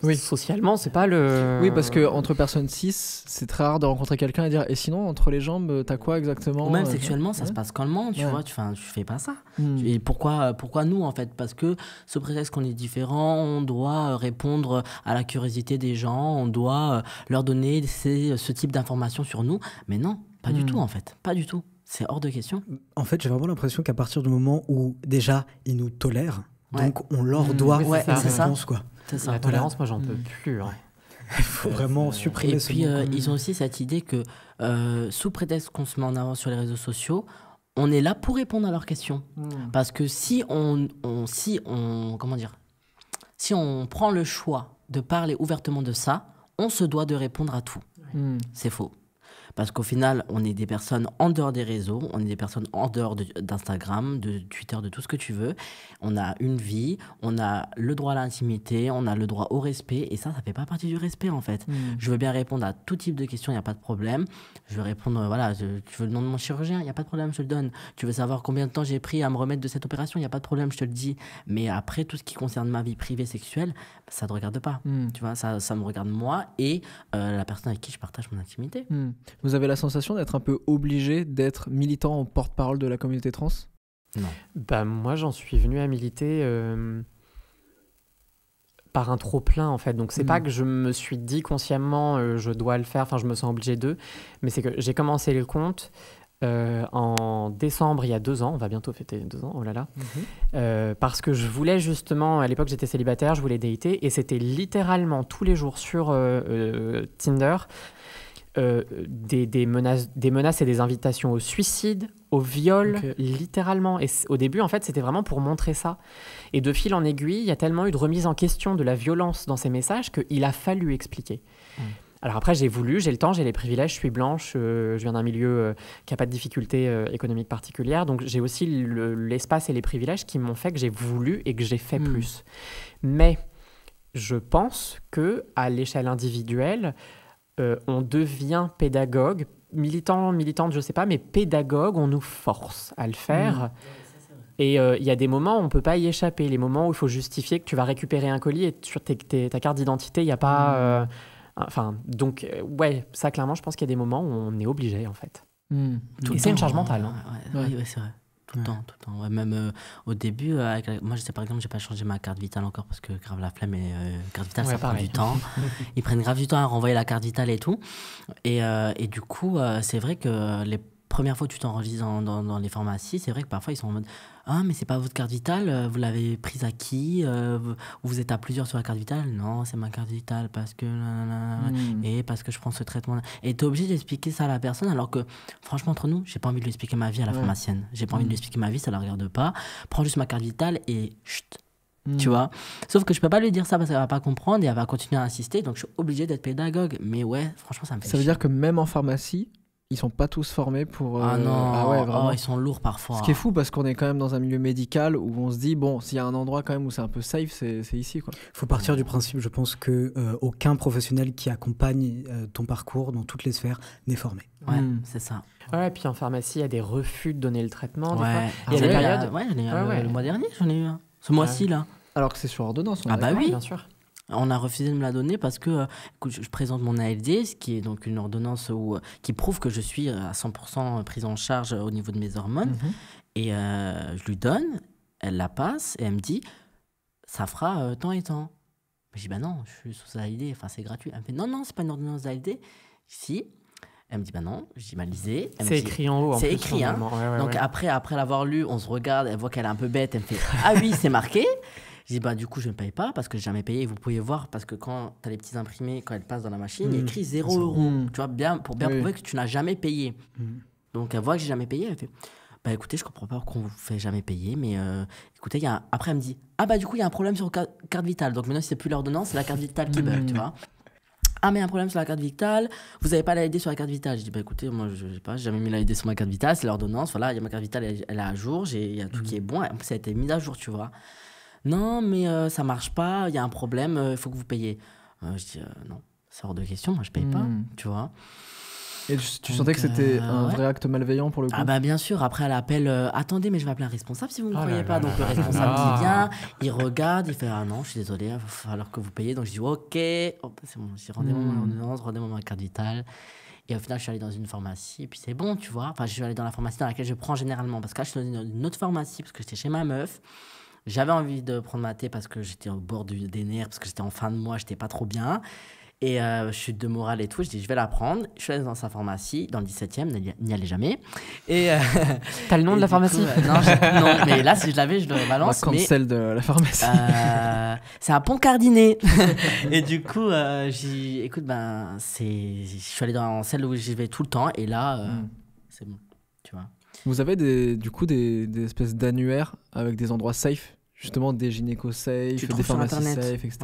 oui. Socialement, c'est pas le. Oui, parce que entre personnes cis, c'est très rare de rencontrer quelqu'un et dire Et sinon, entre les jambes, t'as quoi exactement Ou même euh, sexuellement, ça se passe calmement, tu vois, tu, tu fais pas ça. Hmm. Et pourquoi, pourquoi nous, en fait Parce que ce prétexte qu'on est différent, on doit euh, répondre à la curiosité des gens, on doit euh, leur donner ce type d'informations sur nous. Mais non, pas du hmm. tout, en fait. Pas du tout. C'est hors de question. En fait, j'ai vraiment l'impression qu'à partir du moment où déjà ils nous tolèrent, donc on leur doit faire ouais, ça. quoi la tolérance, moi, j'en peux mm. plus. Hein. Il faut vraiment supprimer. Et puis, euh, ils ont aussi cette idée que, euh, sous prétexte qu'on se met en avant sur les réseaux sociaux, on est là pour répondre à leurs questions. Mm. Parce que si on, si on, comment dire, si on prend le choix de parler ouvertement de ça, on se doit de répondre à tout. Mm. C'est faux. Parce qu'au final, on est des personnes en dehors des réseaux, on est des personnes en dehors d'Instagram, de, Twitter, de tout ce que tu veux. On a une vie, on a le droit à l'intimité, on a le droit au respect, et ça, ça fait pas partie du respect en fait. Hmm. Je veux bien répondre à tout type de questions, il n'y a pas de problème. Je vais répondre, euh, voilà, tu veux le nom de mon chirurgien, il n'y a pas de problème, je te le donne. Tu veux savoir combien de temps j'ai pris à me remettre de cette opération, il n'y a pas de problème, je te le dis. Mais après, tout ce qui concerne ma vie privée sexuelle, ça ne te regarde pas. Hmm. Tu vois, ça, ça me regarde moi et euh, la personne avec qui je partage mon intimité. Hmm. Vous avez la sensation d'être un peu obligé d'être militant en porte-parole de la communauté trans Non. Bah, moi, j'en suis venu à militer. Euh, par un trop plein en fait. Donc c'est pas mm. que je me suis dit consciemment euh, je dois le faire, enfin je me sens obligé de, mais c'est que j'ai commencé le compte euh, en décembre il y a deux ans, on va bientôt fêter deux ans, oh là là, mm-hmm. euh, parce que je voulais justement, à l'époque j'étais célibataire, je voulais dater et c'était littéralement tous les jours sur Tinder euh, des, menaces, des menaces et des invitations au suicide, au viol, littéralement. Et au début, en fait, c'était vraiment pour montrer ça. Et de fil en aiguille, il y a tellement eu de remise en question de la violence dans ces messages qu'il a fallu expliquer. Alors après, j'ai voulu, j'ai le temps, j'ai les privilèges, je suis blanche, euh, je viens d'un milieu euh, qui n'a pas de difficultés économiques particulières, donc j'ai aussi l'espace et les privilèges qui m'ont fait que j'ai voulu et que j'ai fait hmm. plus. Mais je pense que à l'échelle individuelle, euh, on devient pédagogue, militant, militante, je ne sais pas, mais pédagogue, on nous force à le faire. Mmh. Et euh, il y a des moments où on ne peut pas y échapper, les moments où il faut justifier que tu vas récupérer un colis et sur ta carte d'identité, il n'y a pas... Mmh. Euh, enfin, donc, ouais, ça, clairement, je pense qu'il y a des moments où on est obligé, en fait. c'est mmh. une charge mentale. Hein. c'est vrai tout le temps, tout le temps. même euh, au début, euh, moi je sais par exemple, j'ai pas changé ma carte vitale encore parce que grave la flemme et euh, carte vitale ça prend du temps. Ils prennent grave du temps à renvoyer la carte vitale et tout. Et, du coup, c'est vrai que les premières fois que tu t'enregistres dans, les pharmacies, c'est vrai que parfois ils sont en mode ah, mais c'est pas votre carte vitale, euh, vous l'avez prise à qui euh, vous, êtes à plusieurs sur la carte vitale Non, c'est ma carte vitale parce que. Hmm. Et parce que je prends ce traitement-là. Et t'es obligé d'expliquer ça à la personne alors que, franchement, entre nous, j'ai pas envie de lui expliquer ma vie à la pharmacienne. J'ai pas envie de lui hmm. expliquer ma vie, ça la regarde pas. Prends juste ma carte vitale et chut, hmm. Tu vois Sauf que je peux pas lui dire ça parce qu'elle va pas comprendre et elle va continuer à insister. Donc je suis obligé d'être pédagogue. Mais ouais, franchement, ça me fait. Ça veut dire que même en pharmacie, ils sont pas tous formés pour. Ah euh, non, ah vraiment. Oh, ils sont lourds parfois. Ce qui est hein. fou parce qu'on est quand même dans un milieu médical où on se dit, bon, s'il y a un endroit quand même où c'est un peu safe, c'est ici. Il faut partir du principe, je pense, que euh, aucun professionnel qui accompagne euh, ton parcours dans toutes les sphères n'est formé. Ouais, hmm. c'est ça. Ouais, et puis en pharmacie, il y a des refus de donner le traitement. Ah, il y a des périodes. Ah ouais, le, mois dernier, j'en ai eu un. Ce mois-ci, là. Alors que c'est sur ordonnance. On ah bah oui, bien sûr. On a refusé de me la donner parce que euh, je, présente mon ALD, ce qui est donc une ordonnance euh, qui prouve que je suis euh, à 100% prise en charge au niveau de mes hormones. Mhm. Et je lui donne, elle la passe et elle me dit ça fera tant et tant. je dis bah non, je suis sous ALD, enfin c'est gratuit. Elle me dit non, non, c'est pas une ordonnance ALD Si. Elle me dit bah non, je dis bah, C'est écrit en haut. C'est écrit, hein. Donc après, après l'avoir lu, on se regarde, elle voit qu'elle est un peu bête, elle me fait ah oui, c'est marqué. Je dis, bah, du coup, je ne paye pas parce que n'ai jamais payé. Vous pouvez voir, parce que quand tu as les petits imprimés, quand elles passent dans la machine, il mm. écrit 0 euros. Mm. Tu vois, bien, pour bien prouver que tu n'as jamais payé. Mm. Donc, elle voit que j'ai jamais payé. Elle fait, bah, écoutez, je comprends pas pourquoi on vous fait jamais payer, mais euh, écoutez, y a après, elle me dit, ah, bah, du coup, il y a un problème sur la carte vitale. Donc, maintenant, si c'est plus l'ordonnance, c'est la carte vitale qui bug, tu vois. Ah, mais un problème sur la carte vitale, vous n'avez pas l'AID sur la carte vitale. Je dis, bah écoutez, moi, je n'ai pas, jamais mis l'AID sur ma carte vitale, c'est l'ordonnance, voilà, il y a ma carte vitale, elle, est à jour, il y a tout qui est bon, ça a été mis à jour, tu vois. Non, mais euh, ça marche pas, il y a un problème, euh, il faut que vous payiez. Euh, je dis non, c'est hors de question, moi je paye pas, hmm. tu vois. Et tu, sentais que c'était un vrai acte malveillant pour le ah coup Ah bah bien sûr, après elle appelle attendez mais je vais appeler un responsable si vous ne me oh croyez pas. donc le responsable qui vient, il regarde, il fait ah non, je suis désolé, il va falloir que vous payez. Donc je dis OK, c'est bon, j'ai rendez-vous mon hmm. rendez-moi carte vitale. Et au final, je suis allé dans une pharmacie, et puis c'est bon, tu vois. Enfin, je suis allé dans la pharmacie dans laquelle je prends généralement, parce que là, je suis dans une autre pharmacie, parce que j'étais chez ma meuf. J'avais envie de prendre ma thé parce que j'étais au bord du, des nerfs, parce que j'étais en fin de mois, j'étais pas trop bien. Et euh, je suis de morale et tout, je dis je vais la prendre. Je suis allé dans sa pharmacie, dans le 17 e n'y allait jamais. Et euh, T'as le nom de la pharmacie euh, non, mais là, si je l'avais, je le balance. Moi, comme celle de la pharmacie. c'est un pont Pontcardinet. et du coup, écoute, ben, je suis allé dans celle où j'y vais tout le temps. Et là, mm. Vous avez des, du coup des, des espèces d'annuaires avec des endroits safe Justement, des gynécos safe, des pharmacies safe, etc.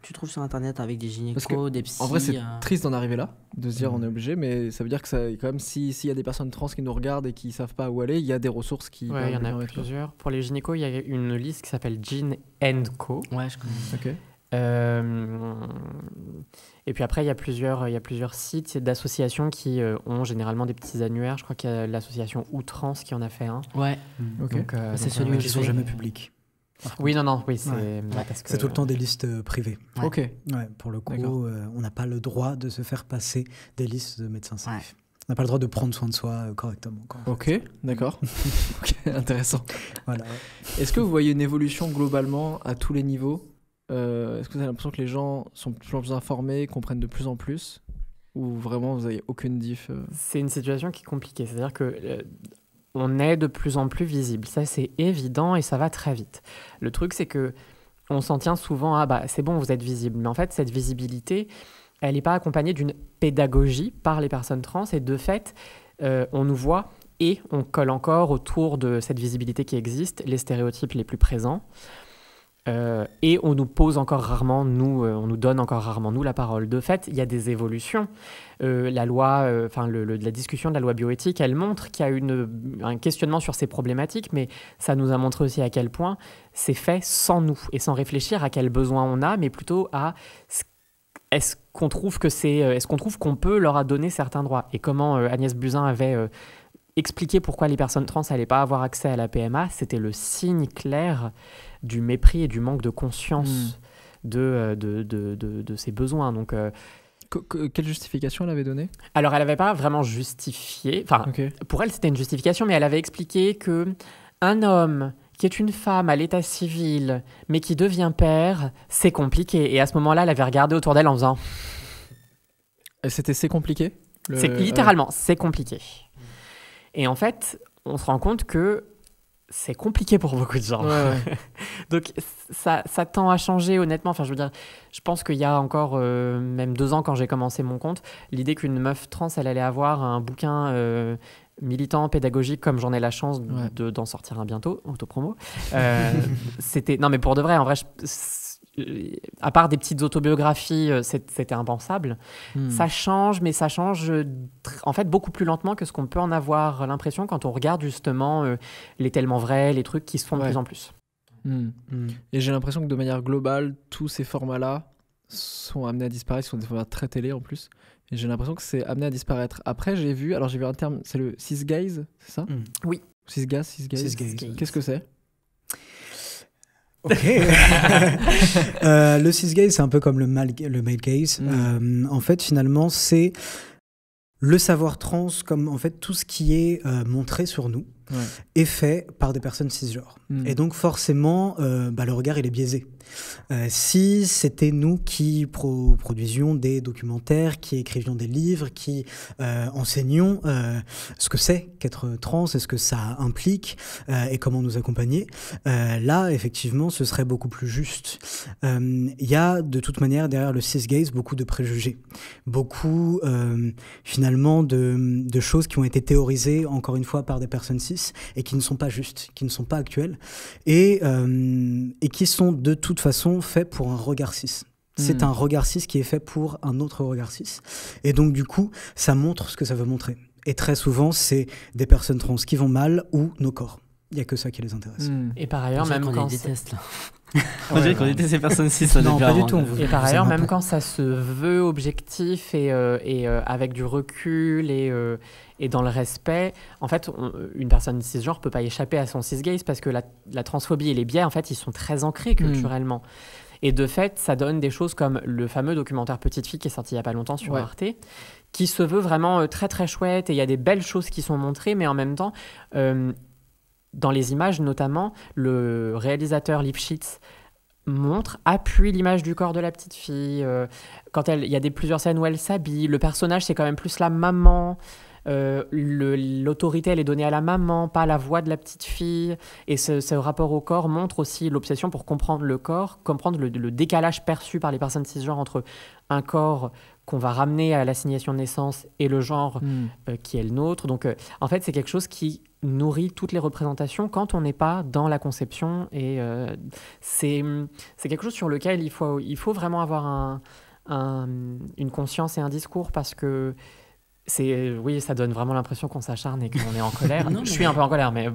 Tu trouves sur Internet avec des gynécos, des psys. En vrai, c'est euh, triste d'en arriver là, de se dire mm. on est obligé, mais ça veut dire que ça, quand même, s'il y a des personnes trans qui nous regardent et qui savent pas où aller, il y a des ressources qui. Ouais, il y en a plusieurs. Pour les gynécos, il y a une liste qui s'appelle Gene Co. Ouais, je connais. Ok. Euh, et puis après, il y a plusieurs, il plusieurs sites d'associations qui euh, ont généralement des petits annuaires. Je crois qu'il y a l'association Outrance qui en a fait un. Ouais. Mm. Donc, euh, c'est celui qui sont jamais publics. Oui, non, non, oui, c'est tout le temps des listes privées. Ouais. pour le coup, on n'a pas le droit de se faire passer des listes de médecins safe. On n'a pas le droit de prendre soin de soi correctement. Ok, d'accord. Ok. intéressant. Voilà. Est-ce que vous voyez une évolution globalement à tous les niveaux euh, est-ce que vous avez l'impression que les gens sont plus informés, comprennent de plus en plus Ou vraiment vous n'avez aucune diff euh C'est une situation qui est compliquée. C'est-à-dire que. Euh, on est de plus en plus visible, ça c'est évident et ça va très vite. Le truc c'est que on s'en tient souvent à bah c'est bon vous êtes visible, mais en fait cette visibilité elle n'est pas accompagnée d'une pédagogie par les personnes trans et de fait on nous voit et on colle encore autour de cette visibilité qui existe les stéréotypes les plus présents. Euh, et on nous pose encore rarement, nous, euh, on nous donne encore rarement, nous, la parole. De fait, il y a des évolutions. Euh, la loi, enfin, la discussion de la loi bioéthique, elle montre qu'il y a une, un questionnement sur ces problématiques, mais ça nous a montré aussi à quel point c'est fait sans nous et sans réfléchir à quels besoin on a, mais plutôt à est-ce qu'on trouve que c'est, est-ce qu'on trouve qu'on peut leur donner certains droits et comment Agnès Buzyn avait expliquer pourquoi les personnes trans n'allaient pas avoir accès à la PMA, c'était le signe clair du mépris et du manque de conscience hmm. euh, de, de, ses besoins. Donc, euh, quelle justification elle avait donnée Alors, elle n'avait pas vraiment justifié. Enfin, pour elle, c'était une justification, mais elle avait expliqué que un homme qui est une femme à l'état civil, mais qui devient père, c'est compliqué. Et à ce moment-là, elle avait regardé autour d'elle en faisant. C'était c'est compliqué C'est euh, littéralement, c'est compliqué. Et en fait, on se rend compte que c'est compliqué pour beaucoup de gens. Donc ça, ça, tend à changer honnêtement. Enfin, je veux dire, je pense qu'il y a encore euh, même deux ans quand j'ai commencé mon compte, l'idée qu'une meuf trans, elle allait avoir un bouquin euh, militant, pédagogique, comme j'en ai la chance de d'en sortir un bientôt, auto promo. Euh, c'était... Non mais pour de vrai, en vrai, je euh, à part des petites autobiographies, euh, c'était impensable. Hmm. Ça change, mais ça change euh, en fait beaucoup plus lentement que ce qu'on peut en avoir l'impression quand on regarde justement les tellement vrais, les trucs qui se font de plus en plus. Hmm. Hmm. Et j'ai l'impression que de manière globale, tous ces formats-là sont amenés à disparaître, sont des formats très télé en plus. Et j'ai l'impression que c'est amené à disparaître. Après, j'ai vu, alors j'ai vu un terme, c'est le six guys c'est ça Oui. Six guys, six guys. Qu'est-ce que c'est Ok. Euh, le gaze c'est un peu comme le, le male gaze. Mm. Euh, en fait, finalement, c'est le savoir trans comme en fait tout ce qui est euh, montré sur nous est fait par des personnes cisgenres. Mm. Et donc, forcément, bah, le regard, il est biaisé. Euh, si c'était nous qui produisions des documentaires, qui écrivions des livres, qui euh, enseignions euh, ce que c'est qu'être trans et ce que ça implique et comment nous accompagner, là, effectivement, ce serait beaucoup plus juste. Il y a de toute manière derrière le gaze beaucoup de préjugés, beaucoup finalement de, choses qui ont été théorisées encore une fois par des personnes cis et qui ne sont pas justes, qui ne sont pas actuelles et, et qui sont de toute façon fait pour un regard 6. C'est hmm. un regard 6 qui est fait pour un autre regard 6. Et donc, du coup, ça montre ce que ça veut montrer. Et très souvent, c'est des personnes trans qui vont mal ou nos corps. Il n'y a que ça qui les intéresse. Hmm. Et par ailleurs, même quand, on dirait qu'on était ces personnes-ci, ça Non, pas du tout. et par ailleurs, même quand ça se veut objectif et, euh, euh, avec du recul et, euh, et dans le respect, en fait, une personne cisgenre peut pas échapper à son cisgaze parce que la, transphobie et les biais, en fait, ils sont très ancrés hmm. culturellement. Et de fait, ça donne des choses comme le fameux documentaire Petite fille qui est sorti il y a pas longtemps sur Arte, qui se veut vraiment très très chouette et il y a des belles choses qui sont montrées, mais en même temps, dans les images notamment, le réalisateur Lipschitz montre, appuie l'image du corps de la petite fille. Euh, quand elle, il y a des plusieurs scènes où elle s'habille. Le personnage, c'est quand même plus la maman. Euh, l'autorité, elle est donnée à la maman, pas à la voix de la petite fille. Et ce, rapport au corps montre aussi l'obsession pour comprendre le corps, comprendre le, décalage perçu par les personnes cisgenres entre un corps qu'on va ramener à l'assignation de naissance et le genre hmm. euh, qui est le nôtre. Donc, en fait, c'est quelque chose qui nourrit toutes les représentations quand on n'est pas dans la conception. Et euh, c'est quelque chose sur lequel il faut, il faut vraiment avoir une conscience et un discours parce que c'est oui ça donne vraiment l'impression qu'on s'acharne et qu'on est en colère je suis un peu en colère mais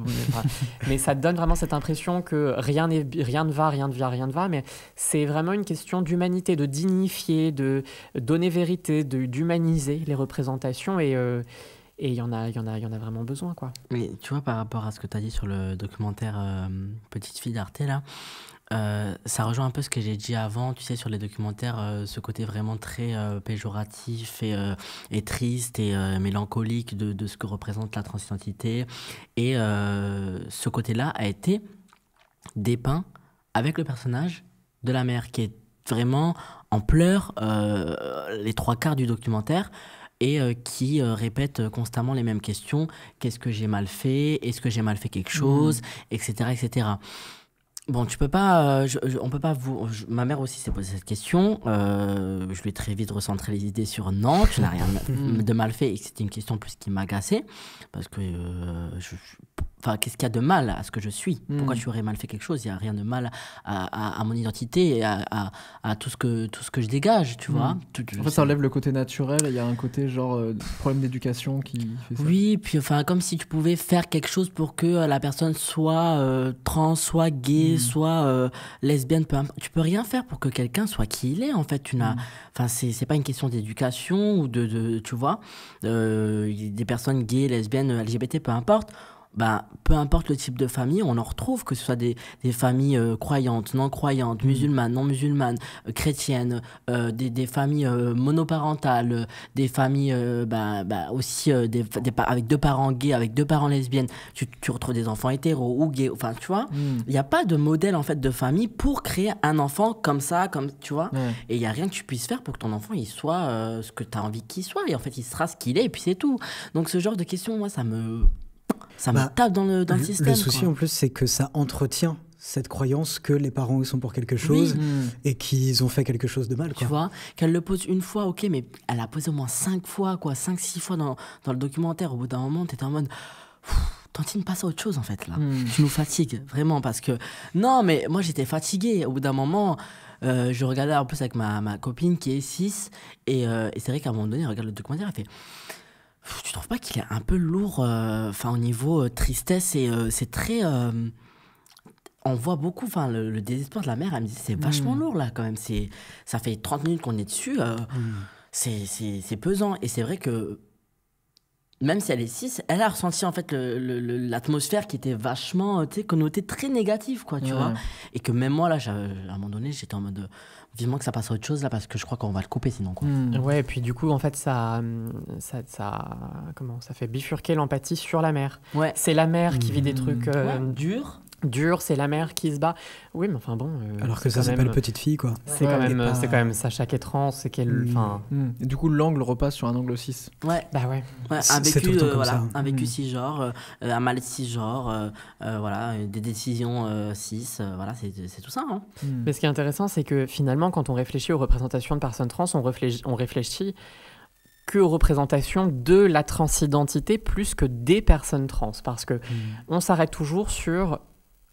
mais ça donne vraiment cette impression que rien n'est rien ne va rien ne vient rien ne va mais c'est vraiment une question d'humanité de dignifier de donner vérité de d'humaniser les représentations et euh, et il y, en a, y, en a, y en a vraiment besoin, quoi. Mais tu vois, par rapport à ce que tu as dit sur le documentaire euh, Petite fille d'Arte, là, euh, ça rejoint un peu ce que j'ai dit avant, tu sais, sur les documentaires, euh, ce côté vraiment très péjoratif et, et, triste et mélancolique de, de, ce que représente la transidentité. Et ce côté-là a été dépeint avec le personnage de la mère, qui est vraiment en pleurs les trois quarts du documentaire et euh, qui euh, répète euh, constamment les mêmes questions. Qu'est-ce que j'ai mal fait Est-ce que j'ai mal fait quelque mmh. chose Etc. etc. Bon, tu peux pas. on peut pas vous. ma mère aussi s'est posée cette question. je lui ai très vite recentré les idées sur non, tu n'as rien mmh. de mal fait et c'était une question plus qui m'agaçait. Parce que je... Enfin, qu'est-ce qu'il y a de mal à ce que je suis Pourquoi hmm. tu aurais mal fait quelque chose Il n'y a rien de mal à, à, mon identité et à, à, tout, ce que, tout ce que je dégage, tu vois. Hmm. en fait, ça enlève le côté naturel il y a un côté genre euh, problème d'éducation qui fait ça. Oui, puis enfin, comme si tu pouvais faire quelque chose pour que euh, la personne soit euh, trans, soit gay, hmm. soit lesbienne, peu importe. Tu peux rien faire pour que quelqu'un soit qui il est, en fait. Tu n'as... Enfin, c'est pas une question d'éducation ou de, Tu vois Des personnes gays, lesbiennes, LGBT, peu importe ben, peu importe le type de famille, on en retrouve, que ce soit des, des familles euh, croyantes, non croyantes, mm. musulmanes, non musulmanes, euh, chrétiennes, euh, des, des, familles monoparentales, des familles ben, ben, aussi des, avec deux parents gays, avec deux parents lesbiennes. Tu, tu retrouves des enfants hétéros ou gays, enfin tu vois. Mm. Il n'y a pas de modèle en fait de famille pour créer un enfant comme ça, comme tu vois. Et il n'y a rien que tu puisses faire pour que ton enfant il soit ce que tu as envie qu'il soit. Et en fait, il sera ce qu'il est et puis c'est tout. Donc ce genre de questions, moi, ça me ça me bah, tape dans le, système. Le souci en plus, c'est que ça entretient cette croyance que les parents ils sont pour quelque chose mm. et qu'ils ont fait quelque chose de mal. Tu vois, qu'elle le pose une fois, ok, mais elle a posé au moins cinq fois, quoi, cinq, six fois dans, dans le documentaire. Au bout d'un moment, t'étais en mode. Tantine, passe à autre chose en fait là. Mm. Tu nous fatigues vraiment parce que. Non, mais moi j'étais fatigué. Au bout d'un moment, euh, je regardais en plus avec ma, ma copine qui est 6 et, euh, et c'est vrai qu'à un moment donné, elle regarde le documentaire, elle fait tu trouves pas qu'il est un peu lourd euh, enfin au niveau euh, tristesse et euh, c'est très on voit beaucoup enfin le, désespoir de la mère elle me dit c'est vachement mm. lourd là quand même c'est ça fait 30 minutes qu'on est dessus mm. c'est pesant et c'est vrai que même si elle est 6, elle a ressenti en fait l'atmosphère qui était vachement connotée très négative, quoi, tu vois. Et que même moi, là, à un moment donné, j'étais en mode vivement que ça passe autre chose là parce que je crois qu'on va le couper sinon quoi. Hmm. ouais et puis du coup en fait ça ça, ça comment ça fait bifurquer l'empathie sur la mer. C'est la mère qui vit des hmm. trucs euh, durs dur, c'est la mère qui se bat. Oui, mais enfin bon. Euh, Alors que ça s'appelle une Petite Fille, quoi. Euh, c'est quand, même, euh, c'est quand même ça chaque est trans qu'elle. Mm. Enfin. Mm. Du coup, l'angle repasse sur un angle 6. Ouais. Bah ouais. ouais un vécu, voilà, vécu 6 genres un mal 6 genre, voilà, des décisions 6, voilà, c'est tout ça. Hein. Mm. Mais ce qui est intéressant, c'est que finalement, quand on réfléchit aux représentations de personnes trans, on réfléchit, on réfléchit que aux représentations de la transidentité plus que des personnes trans. Parce que on s'arrête toujours sur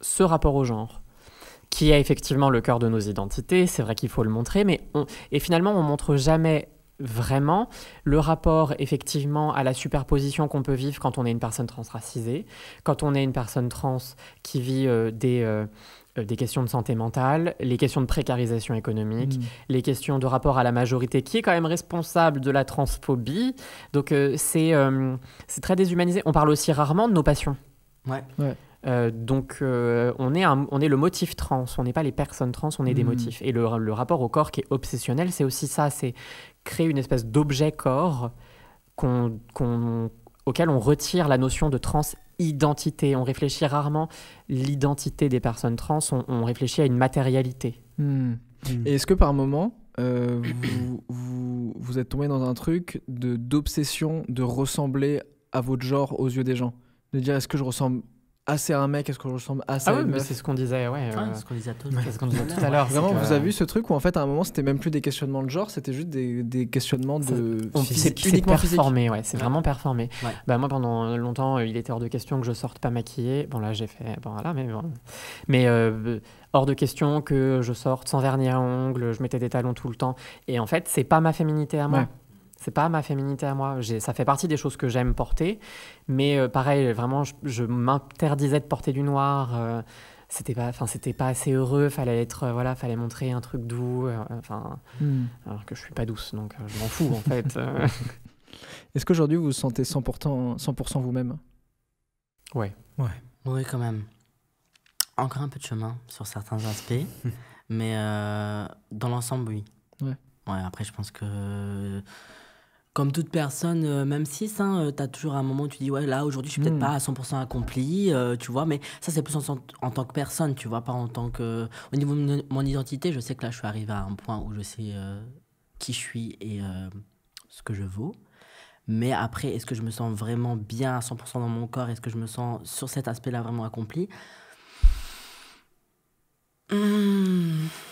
ce rapport au genre qui est effectivement le cœur de nos identités, c'est vrai qu'il faut le montrer, mais et finalement on montre jamais vraiment le rapport effectivement à la superposition qu'on peut vivre quand on est une personne transracisée, quand on est une personne trans qui vit euh, des, euh, euh, des questions de santé mentale, les questions de précarisation économique, mm. les questions de rapport à la majorité qui est quand même responsable de la transphobie. Donc c'est c'est très déshumanisé. On parle aussi rarement de nos passions. Ouais. ouais. Euh, donc euh, on, est on est le motif trans, on n'est pas les personnes trans, on est des hmm. motifs. Et le, rapport au corps qui est obsessionnel, c'est aussi ça, c'est créer une espèce d'objet corps auquel on retire la notion de trans identité. On réfléchit rarement l'identité des personnes trans, on, réfléchit à une matérialité. Hmm. Hmm. Et est-ce que par moment, euh, vous, vous, êtes tombé dans un truc de, d'obsession de ressembler à votre genre aux yeux des gens De dire est-ce que je ressemble assez un mec Est-ce que je ressemble assez ah à ça ?» mais c'est ce qu'on disait, ouais. Euh, ah, ce qu'on disait tout, à l'heure. Vraiment, vous avez euh, vu ce truc où en fait à un moment c'était même plus des questionnements de genre, c'était juste des, des questionnements de. C'est, uniquement performé, ouais, c'est vraiment performé. Bah, moi pendant longtemps, euh, il était hors de question que je sorte pas maquillée. Bon là j'ai fait, bon mais bon. Mais hors de question que je sorte sans vernis à ongles, je mettais des talons tout le temps. Et en fait, c'est pas ma féminité à moi c'est pas ma féminité à moi. Ça fait partie des choses que j'aime porter, mais euh, pareil, vraiment, je, m'interdisais de porter du noir. Euh, c'était pas, enfin, c'était pas assez heureux. Fallait être, euh, voilà, fallait montrer un truc doux. Enfin, hmm. alors que je suis pas douce, donc je m'en fous en fait. Est-ce qu'aujourd'hui vous vous sentez 100%, 100 vous-même Ouais. Ouais. Oui, quand même. Encore un peu de chemin sur certains aspects, mais dans l'ensemble, oui. Ouais. Ouais. Après, je pense que comme toute personne, euh, même si hein, euh, tu as toujours un moment où tu dis, ouais, là, aujourd'hui, je suis peut-être hmm. pas à 100% accompli, euh, tu vois, mais ça, c'est plus en, tant que personne, tu vois, pas en tant que. Au niveau de mon, identité, je sais que là, je suis arrivé à un point où je sais qui je suis et ce que je vaux. Mais après, est-ce que je me sens vraiment bien à 100% dans mon corps Est-ce que je me sens sur cet aspect-là vraiment accompli hmm.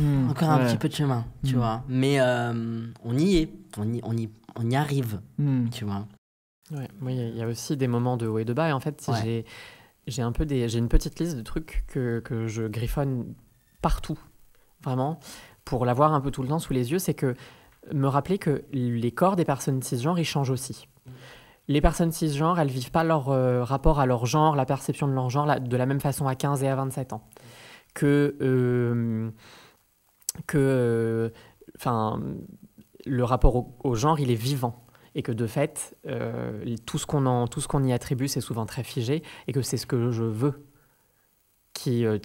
Hmm, Encore un petit peu de chemin, tu vois. Mais on y est. On y, on y, on y arrive, hmm. tu vois. oui, il y a aussi des moments de haut et de bas. Et en fait, j'ai j'ai un peu une petite liste de trucs que, je griffonne partout, vraiment, pour l'avoir un peu tout le temps sous les yeux. C'est que me rappeler que les corps des personnes cisgenres, ils changent aussi. Les personnes cisgenres, elles vivent pas leur euh, rapport à leur genre, la perception de leur genre de la même façon à 15 et à 27 ans. Que. Euh, que. Euh, enfin le rapport au, genre, il est vivant. Et que de fait, euh, tout ce qu'on y attribue, c'est souvent très figé, et que c'est ce que je veux qui euh,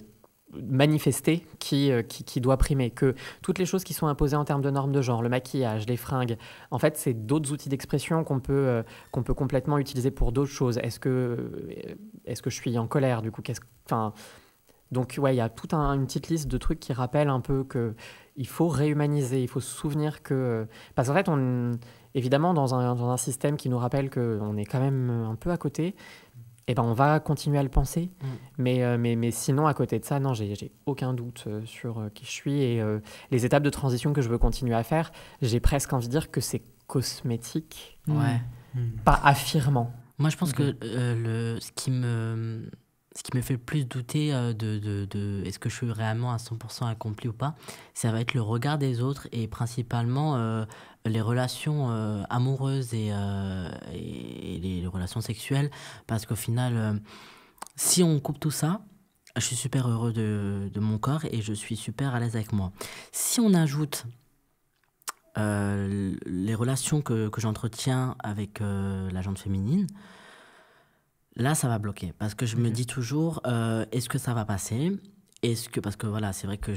manifester qui, euh, qui, qui, doit primer, que toutes les choses qui sont imposées en termes de normes de genre, le maquillage, les fringues, en fait, c'est d'autres outils d'expression qu'on peut, euh, qu'on peut complètement utiliser pour d'autres choses. Est-ce que, est que je suis en colère, du coup qu'est-ce, enfin, Donc, ouais, il y a toute une petite liste de trucs qui rappellent un peu que il faut réhumaniser, il faut se souvenir que... Parce qu'en fait, on, évidemment, dans un, dans un système qui nous rappelle qu'on est quand même un peu à côté, eh ben, on va continuer à le penser. Mm. Mais, euh, mais, mais sinon, à côté de ça, non, j'ai aucun doute euh, sur euh, qui je suis et les étapes de transition que je veux continuer à faire. J'ai presque envie de dire que c'est cosmétique, mm. pas affirmant. Moi, je pense mm. que le, ce qui me ce qui me fait le plus douter euh, de, de, de est-ce que je suis réellement à 100% accompli ou pas, ça va être le regard des autres et principalement euh, les relations euh, amoureuses et, et, les, relations sexuelles. Parce qu'au final, si on coupe tout ça, je suis super heureux de, de mon corps et je suis super à l'aise avec moi. Si on ajoute les relations que, que j'entretiens avec la gente féminine, là, ça va bloquer. Parce que je me dis toujours, euh, est-ce que ça va passer Est-ce que. Parce que voilà, c'est vrai que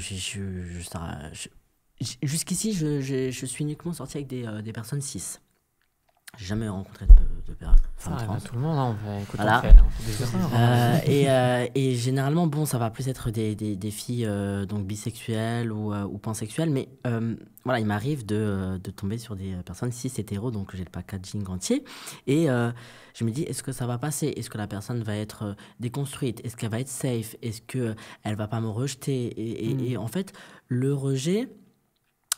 Jusqu'ici, je, suis uniquement sorti avec des, euh, des personnes cis jamais rencontré de, de, tout le monde, on voilà. et, généralement, bon, ça va plus être des, filles euh, donc bisexuelles ou, euh, pansexuelles, mais euh, voilà, il m'arrive de, tomber sur des personnes cis hétéro, donc j'ai le packaging entier, et je me dis, est-ce que ça va passer Est-ce que la personne va être déconstruite Est-ce qu'elle va être safe Est-ce qu'elle va pas me rejeter et, et hmm. en fait, le rejet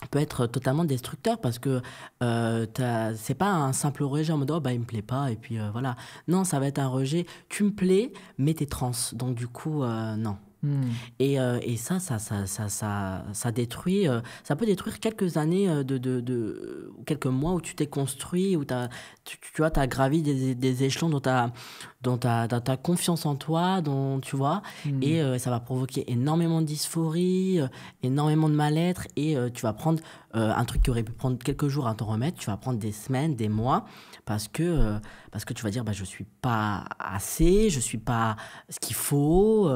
peut être totalement destructeur parce que euh, c'est pas un simple rejet en mode oh, bah il me plaît pas et puis euh, voilà non ça va être un rejet tu me plais mais t'es trans donc du coup euh, non hmm. et, euh, et, ça, ça, ça, ça, ça, ça détruit, ça peut détruire quelques années, de, de, de quelques mois où tu t'es construit, où as, tu, tu vois, as gravi des, des échelons dont tu dans ta, ta confiance en toi, dont tu vois. Hmm. Et euh, ça va provoquer énormément de dysphorie, euh, énormément de mal-être. Et euh, tu vas prendre un truc qui aurait pu prendre quelques jours à t'en remettre, tu vas prendre des semaines, des mois, parce que, parce que tu vas dire bah, je suis pas assez, je suis pas ce qu'il faut,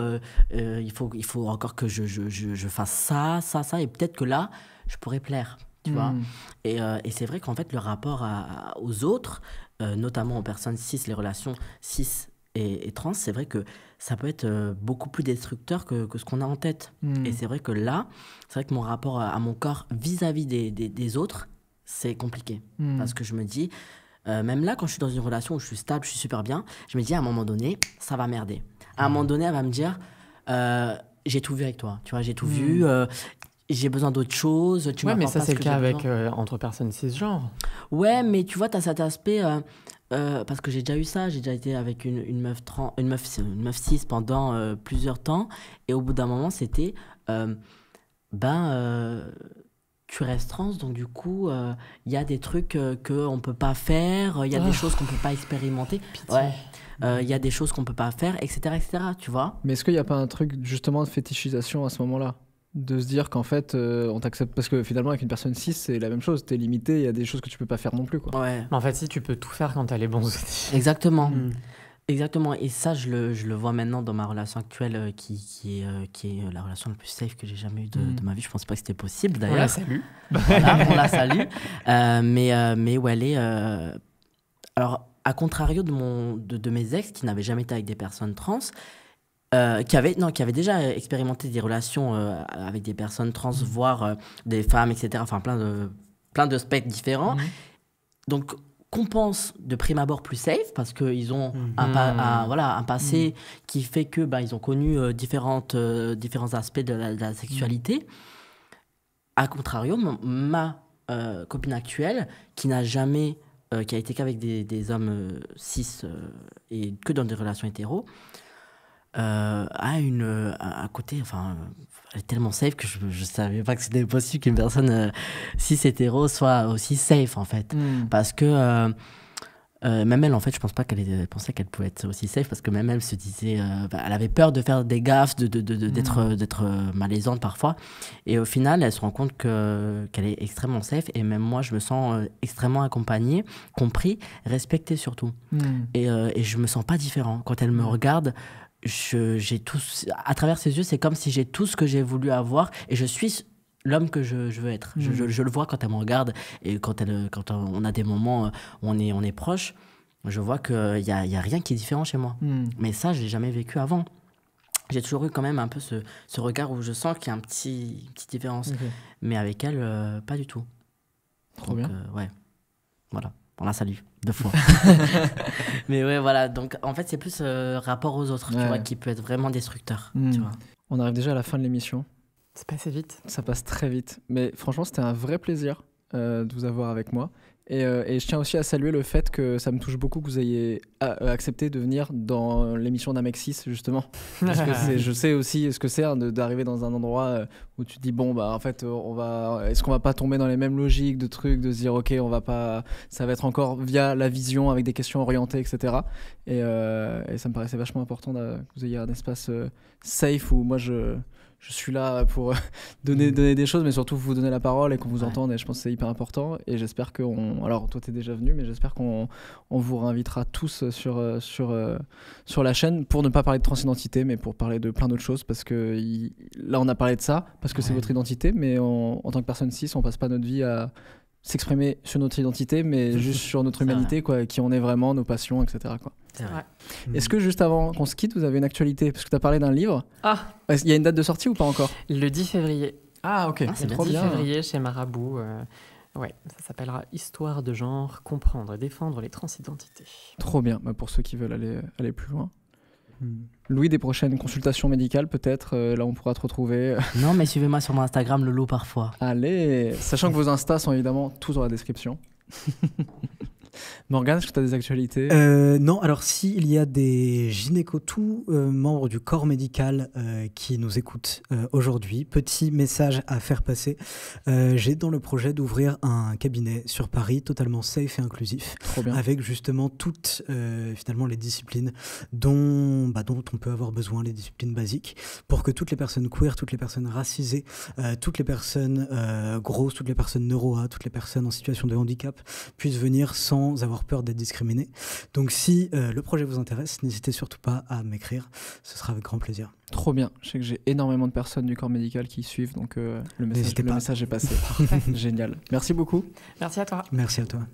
il, faut il faut encore que je, je, je, fasse ça, ça, ça. Et peut-être que là, je pourrais plaire. Tu vois hmm. et, et c'est vrai qu'en fait le rapport aux autres euh, notamment aux personnes cis, les relations cis et, trans, c'est vrai que ça peut être euh, beaucoup plus destructeur que, ce qu'on a en tête. Hmm. Et c'est vrai que là, c'est vrai que mon rapport à, mon corps vis-à-vis des, autres, c'est compliqué. Hmm. Parce que je me dis, euh, même là, quand je suis dans une relation où je suis stable, je suis super bien, je me dis à un moment donné, ça va merder. À un hmm. moment donné, elle va me dire, j'ai tout vu avec toi, tu vois, j'ai tout vu, j'ai besoin d'autre chose. Tu ouais, mais ça, c'est le cas avec euh, entre personnes cisgenres. Ouais, mais tu vois, tu as cet aspect. Euh, euh, parce que j'ai déjà eu ça, j'ai déjà été avec une, une meuf trans, une meuf, une meuf cis pendant plusieurs temps, et au bout d'un moment, c'était ben tu restes trans, donc du coup, il y a des trucs qu'on ne peut pas faire, oh. il y a des choses qu'on ne peut pas expérimenter. Il y a des choses qu'on ne peut pas faire, etc., etc., tu vois. Mais est-ce qu'il n'y a pas un truc justement de fétichisation à ce moment-là de se dire qu'en fait euh, on t'accepte parce que finalement avec une personne cis, c'est la même chose t'es limité il y a des choses que tu peux pas faire non plus quoi ouais. en fait si tu peux tout faire quand elle est bons exactement hmm. exactement et ça je le, je le, vois maintenant dans ma relation actuelle euh, qui, qui, est, euh, qui est la relation la plus safe que j'ai jamais eue de, hmm. ma vie je pense pas que c'était possible d'ailleurs on la salue on la salue mais, mais où elle est alors à contrario de, mon, de, de mes ex qui n'avaient jamais été avec des personnes trans euh, qui avait non qui avait déjà expérimenté des relations euh, avec des personnes trans mhm. voire euh, des femmes etc enfin plein de plein de spectres différents mhm. donc qu'on pense de prime abord plus safe parce qu'ils ont mhm. un, hmm. voilà, un passé qui fait que bah, ils ont connu différentes différents aspects de la, sexualité a contrario ma copine actuelle qui n'a jamais qui a été qu'avec des, des, hommes cis et que dans des relations hétéros à euh, une à euh, côté enfin elle est tellement safe que je, je savais pas que c'était possible qu'une personne euh, si cis hétéro soit aussi safe en fait hmm. parce que même elle, en fait, je pense pas qu'elle pensait qu'elle pouvait être aussi safe parce que même elle se disait, bah, elle avait peur de faire des gaffes, de d'être de, d'être hmm. d'être malaisante parfois. Et au final, elle se rend compte que qu'elle est extrêmement safe. Et même moi, je me sens extrêmement accompagnée, compris, respectée surtout. Hmm. Et, et je me sens pas différent quand elle me regarde j'ai tout, à travers ses yeux, c'est comme si j'ai tout ce que j'ai voulu avoir et je suis l'homme que je, veux être. Mm. Je, le vois quand elle me regarde et quand, elle, quand on a des moments où euh, on est, on est proche, je vois qu'il euh, n'y a, y a rien qui est différent chez moi. Mm. Mais ça, je jamais vécu avant. J'ai toujours eu quand même un peu ce, ce regard où je sens qu'il y a un petit, une petite différence. Mais avec elle, euh, pas du tout. Trop bien. ouais. Voilà. On la salue. Deux fois. mais ouais, voilà. Donc, en fait, c'est plus euh, rapport aux autres, tu vois, qui peut être vraiment destructeur. Tu hmm. vois. On arrive déjà à la fin de l'émission. C'est passé vite. Ça passe très vite. Mais franchement, c'était un vrai plaisir euh, de vous avoir avec moi. Euh, et, je tiens aussi à saluer le fait que ça me touche beaucoup que vous ayez euh, accepté de venir dans l'émission d'Amexis, justement. Parce que je sais aussi ce que c'est hein, d'arriver dans un endroit euh, où tu te dis, bon, bah, en fait, on va, est-ce qu'on va pas tomber dans les mêmes logiques de trucs, de se dire, ok, on va pas, ça va être encore via la vision avec des questions orientées, etc. Et, ça me paraissait vachement important que vous ayez un espace safe où moi je je suis là pour euh, mm. donner, des choses, mais surtout vous donner la parole et qu'on vous entende. Et je pense que c'est hyper important. Et j'espère qu'on. Alors, toi, tu es déjà venu, mais j'espère qu'on vous réinvitera tous sur, euh, sur, euh, sur la chaîne pour ne pas parler de transidentité, mais pour parler de plein d'autres choses. Parce que là, on a parlé de ça, parce que c'est votre identité, mais en tant que personne cis, on passe pas notre vie à s'exprimer sur notre identité, mais juste sur notre humanité, quoi, qui on est vraiment, nos passions, etc. Est-ce mm. que juste avant qu'on se quitte, vous avez une actualité Parce que tu as parlé d'un livre. Ah Il y a une date de sortie ou pas encore Le 10 février. Ah, ok. Ah, trop bien. le 10 février chez Marabout. Euh, ouais, ça s'appellera Histoire de genre, comprendre et défendre les transidentités. Trop bien, bah, pour ceux qui veulent aller, aller plus loin. Hmm. Louis, des prochaines consultations médicales, peut-être euh, Là, on pourra te retrouver. non, mais suivez-moi sur mon Instagram, lot parfois. Allez Sachant que vos Instas sont évidemment tous dans la description. Morgane, est-ce que tu as des actualités euh, Non, alors s'il il y a des gynéco tous euh, membres du corps médical euh, qui nous écoutent aujourd'hui, petit message à faire passer. J'ai dans le projet d'ouvrir un cabinet sur Paris totalement safe et inclusif, avec justement toutes finalement les disciplines dont, bah, dont on peut avoir besoin, les disciplines basiques, pour que toutes les personnes queer, toutes les personnes racisées, toutes les personnes grosses, toutes les personnes neuroa, toutes les personnes en situation de handicap puissent venir sans avoir peur d'être discriminé. Donc si euh, le projet vous intéresse, n'hésitez surtout pas à m'écrire, ce sera avec grand plaisir. Trop bien, je sais que j'ai énormément de personnes du corps médical qui suivent, donc euh, le, message, le message est passé. Génial. Merci beaucoup. Merci à toi. Merci à toi.